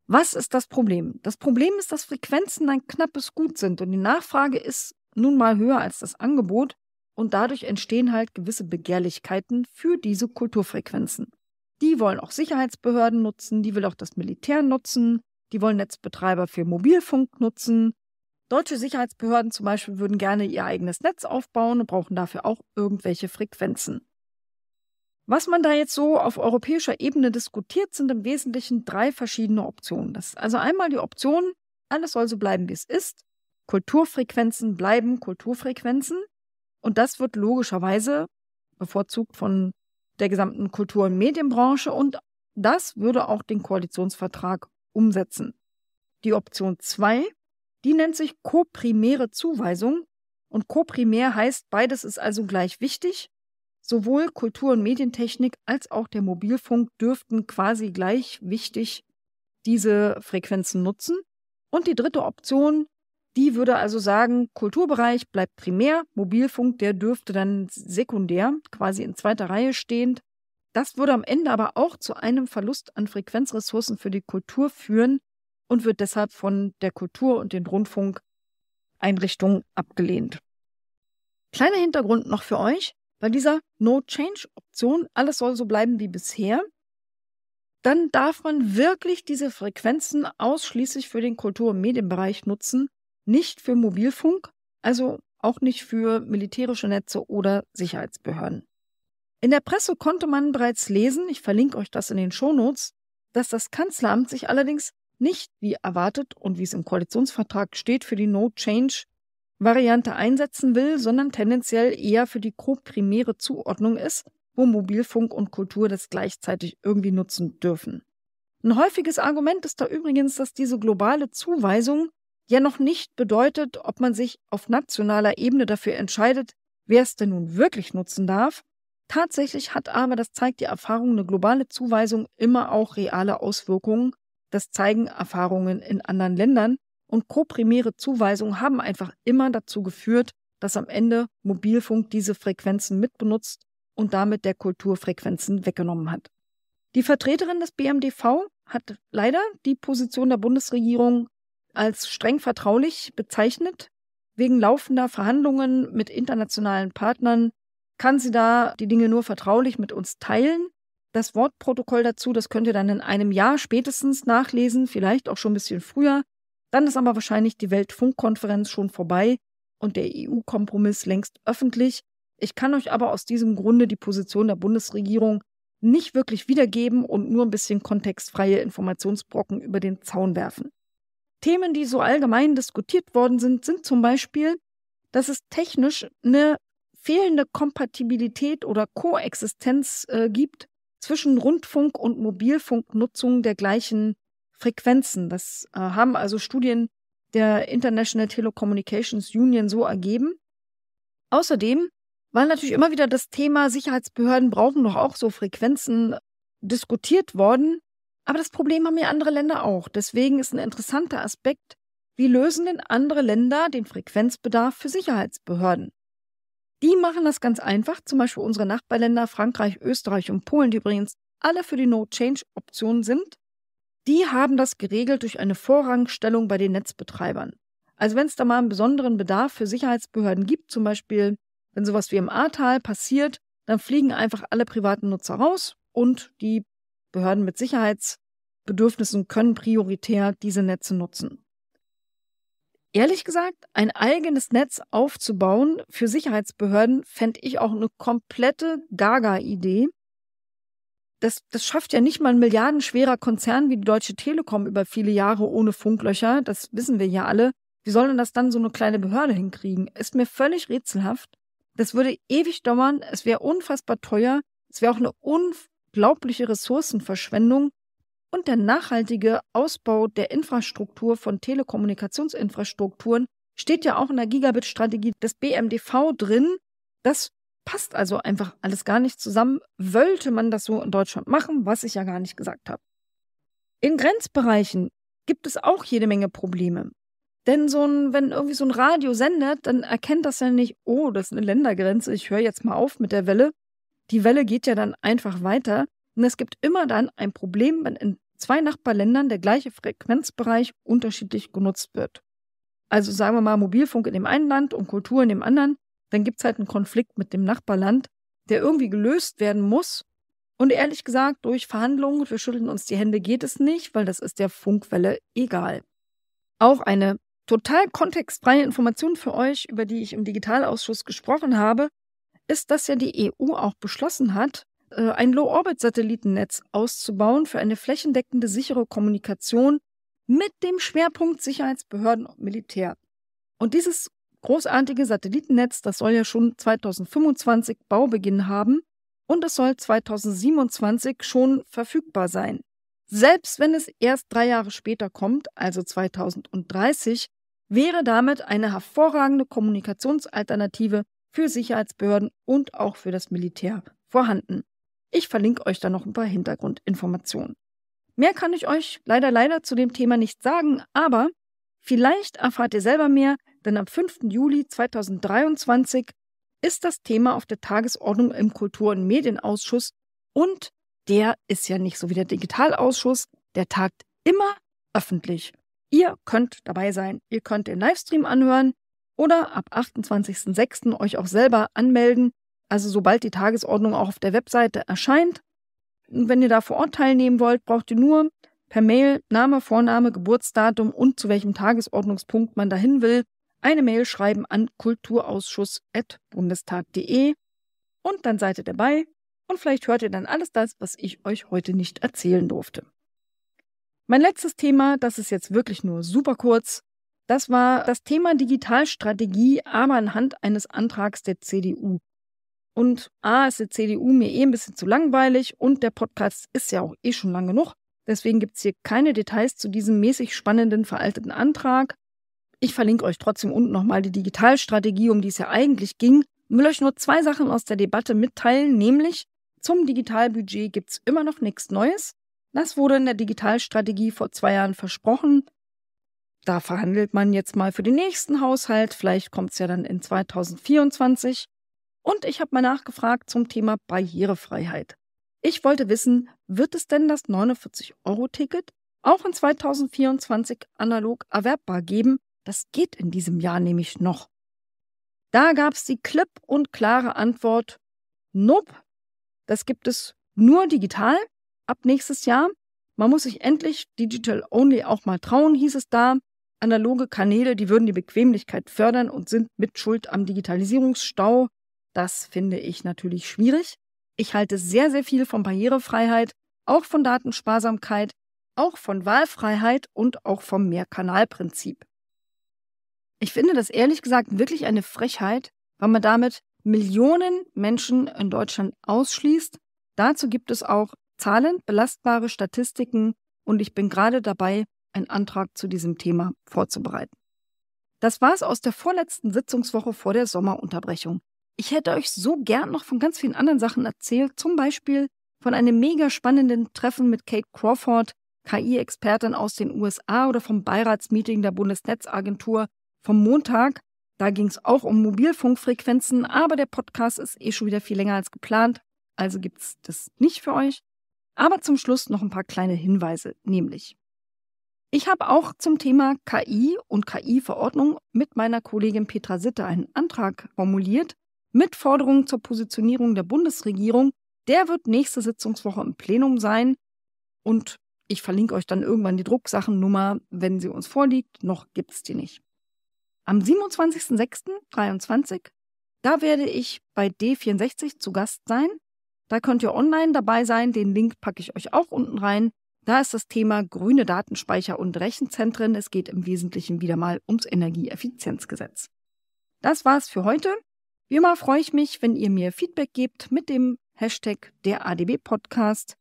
Was ist das Problem? Das Problem ist, dass Frequenzen ein knappes Gut sind und die Nachfrage ist nun mal höher als das Angebot und dadurch entstehen halt gewisse Begehrlichkeiten für diese Kulturfrequenzen. Die wollen auch Sicherheitsbehörden nutzen, die will auch das Militär nutzen, die wollen Netzbetreiber für Mobilfunk nutzen. Deutsche Sicherheitsbehörden zum Beispiel würden gerne ihr eigenes Netz aufbauen und brauchen dafür auch irgendwelche Frequenzen. Was man da jetzt so auf europäischer Ebene diskutiert, sind im Wesentlichen drei verschiedene Optionen. Das ist also einmal die Option, alles soll so bleiben, wie es ist. Kulturfrequenzen bleiben Kulturfrequenzen und das wird logischerweise bevorzugt von der gesamten Kultur- und Medienbranche und das würde auch den Koalitionsvertrag umsetzen. Die Option 2, die nennt sich koprimäre Zuweisung und koprimär heißt, beides ist also gleich wichtig. Sowohl Kultur- und Medientechnik als auch der Mobilfunk dürften quasi gleich wichtig diese Frequenzen nutzen. Und die dritte Option, die würde also sagen, Kulturbereich bleibt primär, Mobilfunk, der dürfte dann sekundär, quasi in zweiter Reihe stehend. Das würde am Ende aber auch zu einem Verlust an Frequenzressourcen für die Kultur führen und wird deshalb von der Kultur und den Rundfunkeinrichtungen abgelehnt. Kleiner Hintergrund noch für euch, bei dieser No-Change-Option, alles soll so bleiben wie bisher, dann darf man wirklich diese Frequenzen ausschließlich für den Kultur- und Medienbereich nutzen nicht für Mobilfunk, also auch nicht für militärische Netze oder Sicherheitsbehörden. In der Presse konnte man bereits lesen, ich verlinke euch das in den Shownotes, dass das Kanzleramt sich allerdings nicht wie erwartet und wie es im Koalitionsvertrag steht für die No Change Variante einsetzen will, sondern tendenziell eher für die co primäre Zuordnung ist, wo Mobilfunk und Kultur das gleichzeitig irgendwie nutzen dürfen. Ein häufiges Argument ist da übrigens, dass diese globale Zuweisung ja noch nicht bedeutet, ob man sich auf nationaler Ebene dafür entscheidet, wer es denn nun wirklich nutzen darf. Tatsächlich hat aber, das zeigt die Erfahrung, eine globale Zuweisung immer auch reale Auswirkungen. Das zeigen Erfahrungen in anderen Ländern. Und koprimäre Zuweisungen haben einfach immer dazu geführt, dass am Ende Mobilfunk diese Frequenzen mitbenutzt und damit der Kulturfrequenzen weggenommen hat. Die Vertreterin des BMDV hat leider die Position der Bundesregierung als streng vertraulich bezeichnet. Wegen laufender Verhandlungen mit internationalen Partnern kann sie da die Dinge nur vertraulich mit uns teilen. Das Wortprotokoll dazu, das könnt ihr dann in einem Jahr spätestens nachlesen, vielleicht auch schon ein bisschen früher. Dann ist aber wahrscheinlich die Weltfunkkonferenz schon vorbei und der EU-Kompromiss längst öffentlich. Ich kann euch aber aus diesem Grunde die Position der Bundesregierung nicht wirklich wiedergeben und nur ein bisschen kontextfreie Informationsbrocken über den Zaun werfen. Themen, die so allgemein diskutiert worden sind, sind zum Beispiel, dass es technisch eine fehlende Kompatibilität oder Koexistenz äh, gibt zwischen Rundfunk- und Mobilfunknutzung der gleichen Frequenzen. Das äh, haben also Studien der International Telecommunications Union so ergeben. Außerdem war natürlich immer wieder das Thema Sicherheitsbehörden brauchen doch auch so Frequenzen äh, diskutiert worden. Aber das Problem haben ja andere Länder auch. Deswegen ist ein interessanter Aspekt, wie lösen denn andere Länder den Frequenzbedarf für Sicherheitsbehörden? Die machen das ganz einfach, zum Beispiel unsere Nachbarländer Frankreich, Österreich und Polen, die übrigens alle für die No-Change-Option sind. Die haben das geregelt durch eine Vorrangstellung bei den Netzbetreibern. Also wenn es da mal einen besonderen Bedarf für Sicherheitsbehörden gibt, zum Beispiel wenn sowas wie im Ahrtal passiert, dann fliegen einfach alle privaten Nutzer raus und die Behörden mit Sicherheitsbedürfnissen können prioritär diese Netze nutzen. Ehrlich gesagt, ein eigenes Netz aufzubauen für Sicherheitsbehörden fände ich auch eine komplette Gaga-Idee. Das, das, schafft ja nicht mal ein milliardenschwerer Konzern wie die Deutsche Telekom über viele Jahre ohne Funklöcher. Das wissen wir ja alle. Wie soll denn das dann so eine kleine Behörde hinkriegen? Ist mir völlig rätselhaft. Das würde ewig dauern. Es wäre unfassbar teuer. Es wäre auch eine unf unglaubliche Ressourcenverschwendung und der nachhaltige Ausbau der Infrastruktur von Telekommunikationsinfrastrukturen steht ja auch in der Gigabit-Strategie des BMDV drin. Das passt also einfach alles gar nicht zusammen, wollte man das so in Deutschland machen, was ich ja gar nicht gesagt habe. In Grenzbereichen gibt es auch jede Menge Probleme. Denn so ein, wenn irgendwie so ein Radio sendet, dann erkennt das ja nicht, oh, das ist eine Ländergrenze, ich höre jetzt mal auf mit der Welle, die Welle geht ja dann einfach weiter und es gibt immer dann ein Problem, wenn in zwei Nachbarländern der gleiche Frequenzbereich unterschiedlich genutzt wird. Also sagen wir mal Mobilfunk in dem einen Land und Kultur in dem anderen, dann gibt es halt einen Konflikt mit dem Nachbarland, der irgendwie gelöst werden muss. Und ehrlich gesagt, durch Verhandlungen, wir schütteln uns die Hände, geht es nicht, weil das ist der Funkwelle egal. Auch eine total kontextfreie Information für euch, über die ich im Digitalausschuss gesprochen habe, ist, dass ja die EU auch beschlossen hat, äh, ein Low-Orbit-Satellitennetz auszubauen für eine flächendeckende sichere Kommunikation mit dem Schwerpunkt Sicherheitsbehörden und Militär. Und dieses großartige Satellitennetz, das soll ja schon 2025 Baubeginn haben und es soll 2027 schon verfügbar sein. Selbst wenn es erst drei Jahre später kommt, also 2030, wäre damit eine hervorragende Kommunikationsalternative für Sicherheitsbehörden und auch für das Militär vorhanden. Ich verlinke euch da noch ein paar Hintergrundinformationen. Mehr kann ich euch leider, leider zu dem Thema nicht sagen, aber vielleicht erfahrt ihr selber mehr, denn am 5. Juli 2023 ist das Thema auf der Tagesordnung im Kultur- und Medienausschuss und der ist ja nicht so wie der Digitalausschuss, der tagt immer öffentlich. Ihr könnt dabei sein, ihr könnt den Livestream anhören, oder ab 28.06. euch auch selber anmelden, also sobald die Tagesordnung auch auf der Webseite erscheint. Und wenn ihr da vor Ort teilnehmen wollt, braucht ihr nur per Mail Name, Vorname, Geburtsdatum und zu welchem Tagesordnungspunkt man dahin will, eine Mail schreiben an kulturausschuss.bundestag.de und dann seid ihr dabei und vielleicht hört ihr dann alles das, was ich euch heute nicht erzählen durfte. Mein letztes Thema, das ist jetzt wirklich nur super kurz, das war das Thema Digitalstrategie, aber anhand eines Antrags der CDU. Und A ist die CDU mir eh ein bisschen zu langweilig und der Podcast ist ja auch eh schon lang genug. Deswegen gibt es hier keine Details zu diesem mäßig spannenden, veralteten Antrag. Ich verlinke euch trotzdem unten nochmal die Digitalstrategie, um die es ja eigentlich ging. Ich will euch nur zwei Sachen aus der Debatte mitteilen, nämlich zum Digitalbudget gibt es immer noch nichts Neues. Das wurde in der Digitalstrategie vor zwei Jahren versprochen da verhandelt man jetzt mal für den nächsten Haushalt. Vielleicht kommt es ja dann in 2024. Und ich habe mal nachgefragt zum Thema Barrierefreiheit. Ich wollte wissen, wird es denn das 49-Euro-Ticket auch in 2024 analog erwerbbar geben? Das geht in diesem Jahr nämlich noch. Da gab es die klipp und klare Antwort, nope, das gibt es nur digital ab nächstes Jahr. Man muss sich endlich Digital Only auch mal trauen, hieß es da. Analoge Kanäle, die würden die Bequemlichkeit fördern und sind mit Schuld am Digitalisierungsstau. Das finde ich natürlich schwierig. Ich halte sehr, sehr viel von Barrierefreiheit, auch von Datensparsamkeit, auch von Wahlfreiheit und auch vom Mehrkanalprinzip. Ich finde das ehrlich gesagt wirklich eine Frechheit, weil man damit Millionen Menschen in Deutschland ausschließt. Dazu gibt es auch Zahlen, belastbare Statistiken und ich bin gerade dabei, einen Antrag zu diesem Thema vorzubereiten. Das war es aus der vorletzten Sitzungswoche vor der Sommerunterbrechung. Ich hätte euch so gern noch von ganz vielen anderen Sachen erzählt, zum Beispiel von einem mega spannenden Treffen mit Kate Crawford, KI-Expertin aus den USA oder vom Beiratsmeeting der Bundesnetzagentur vom Montag. Da ging es auch um Mobilfunkfrequenzen, aber der Podcast ist eh schon wieder viel länger als geplant, also gibt es das nicht für euch. Aber zum Schluss noch ein paar kleine Hinweise, nämlich ich habe auch zum Thema KI und KI-Verordnung mit meiner Kollegin Petra Sitte einen Antrag formuliert mit Forderungen zur Positionierung der Bundesregierung. Der wird nächste Sitzungswoche im Plenum sein und ich verlinke euch dann irgendwann die Drucksachennummer, wenn sie uns vorliegt. Noch gibt es die nicht. Am 27.06.23, da werde ich bei D64 zu Gast sein. Da könnt ihr online dabei sein. Den Link packe ich euch auch unten rein. Da ist das Thema grüne Datenspeicher und Rechenzentren. Es geht im Wesentlichen wieder mal ums Energieeffizienzgesetz. Das war's für heute. Wie immer freue ich mich, wenn ihr mir Feedback gebt mit dem Hashtag der ADB Podcast.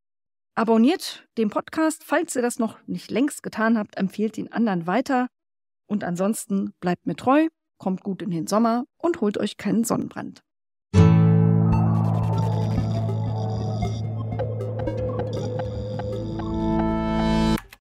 Abonniert den Podcast, falls ihr das noch nicht längst getan habt, empfehlt ihn anderen weiter. Und ansonsten bleibt mir treu, kommt gut in den Sommer und holt euch keinen Sonnenbrand.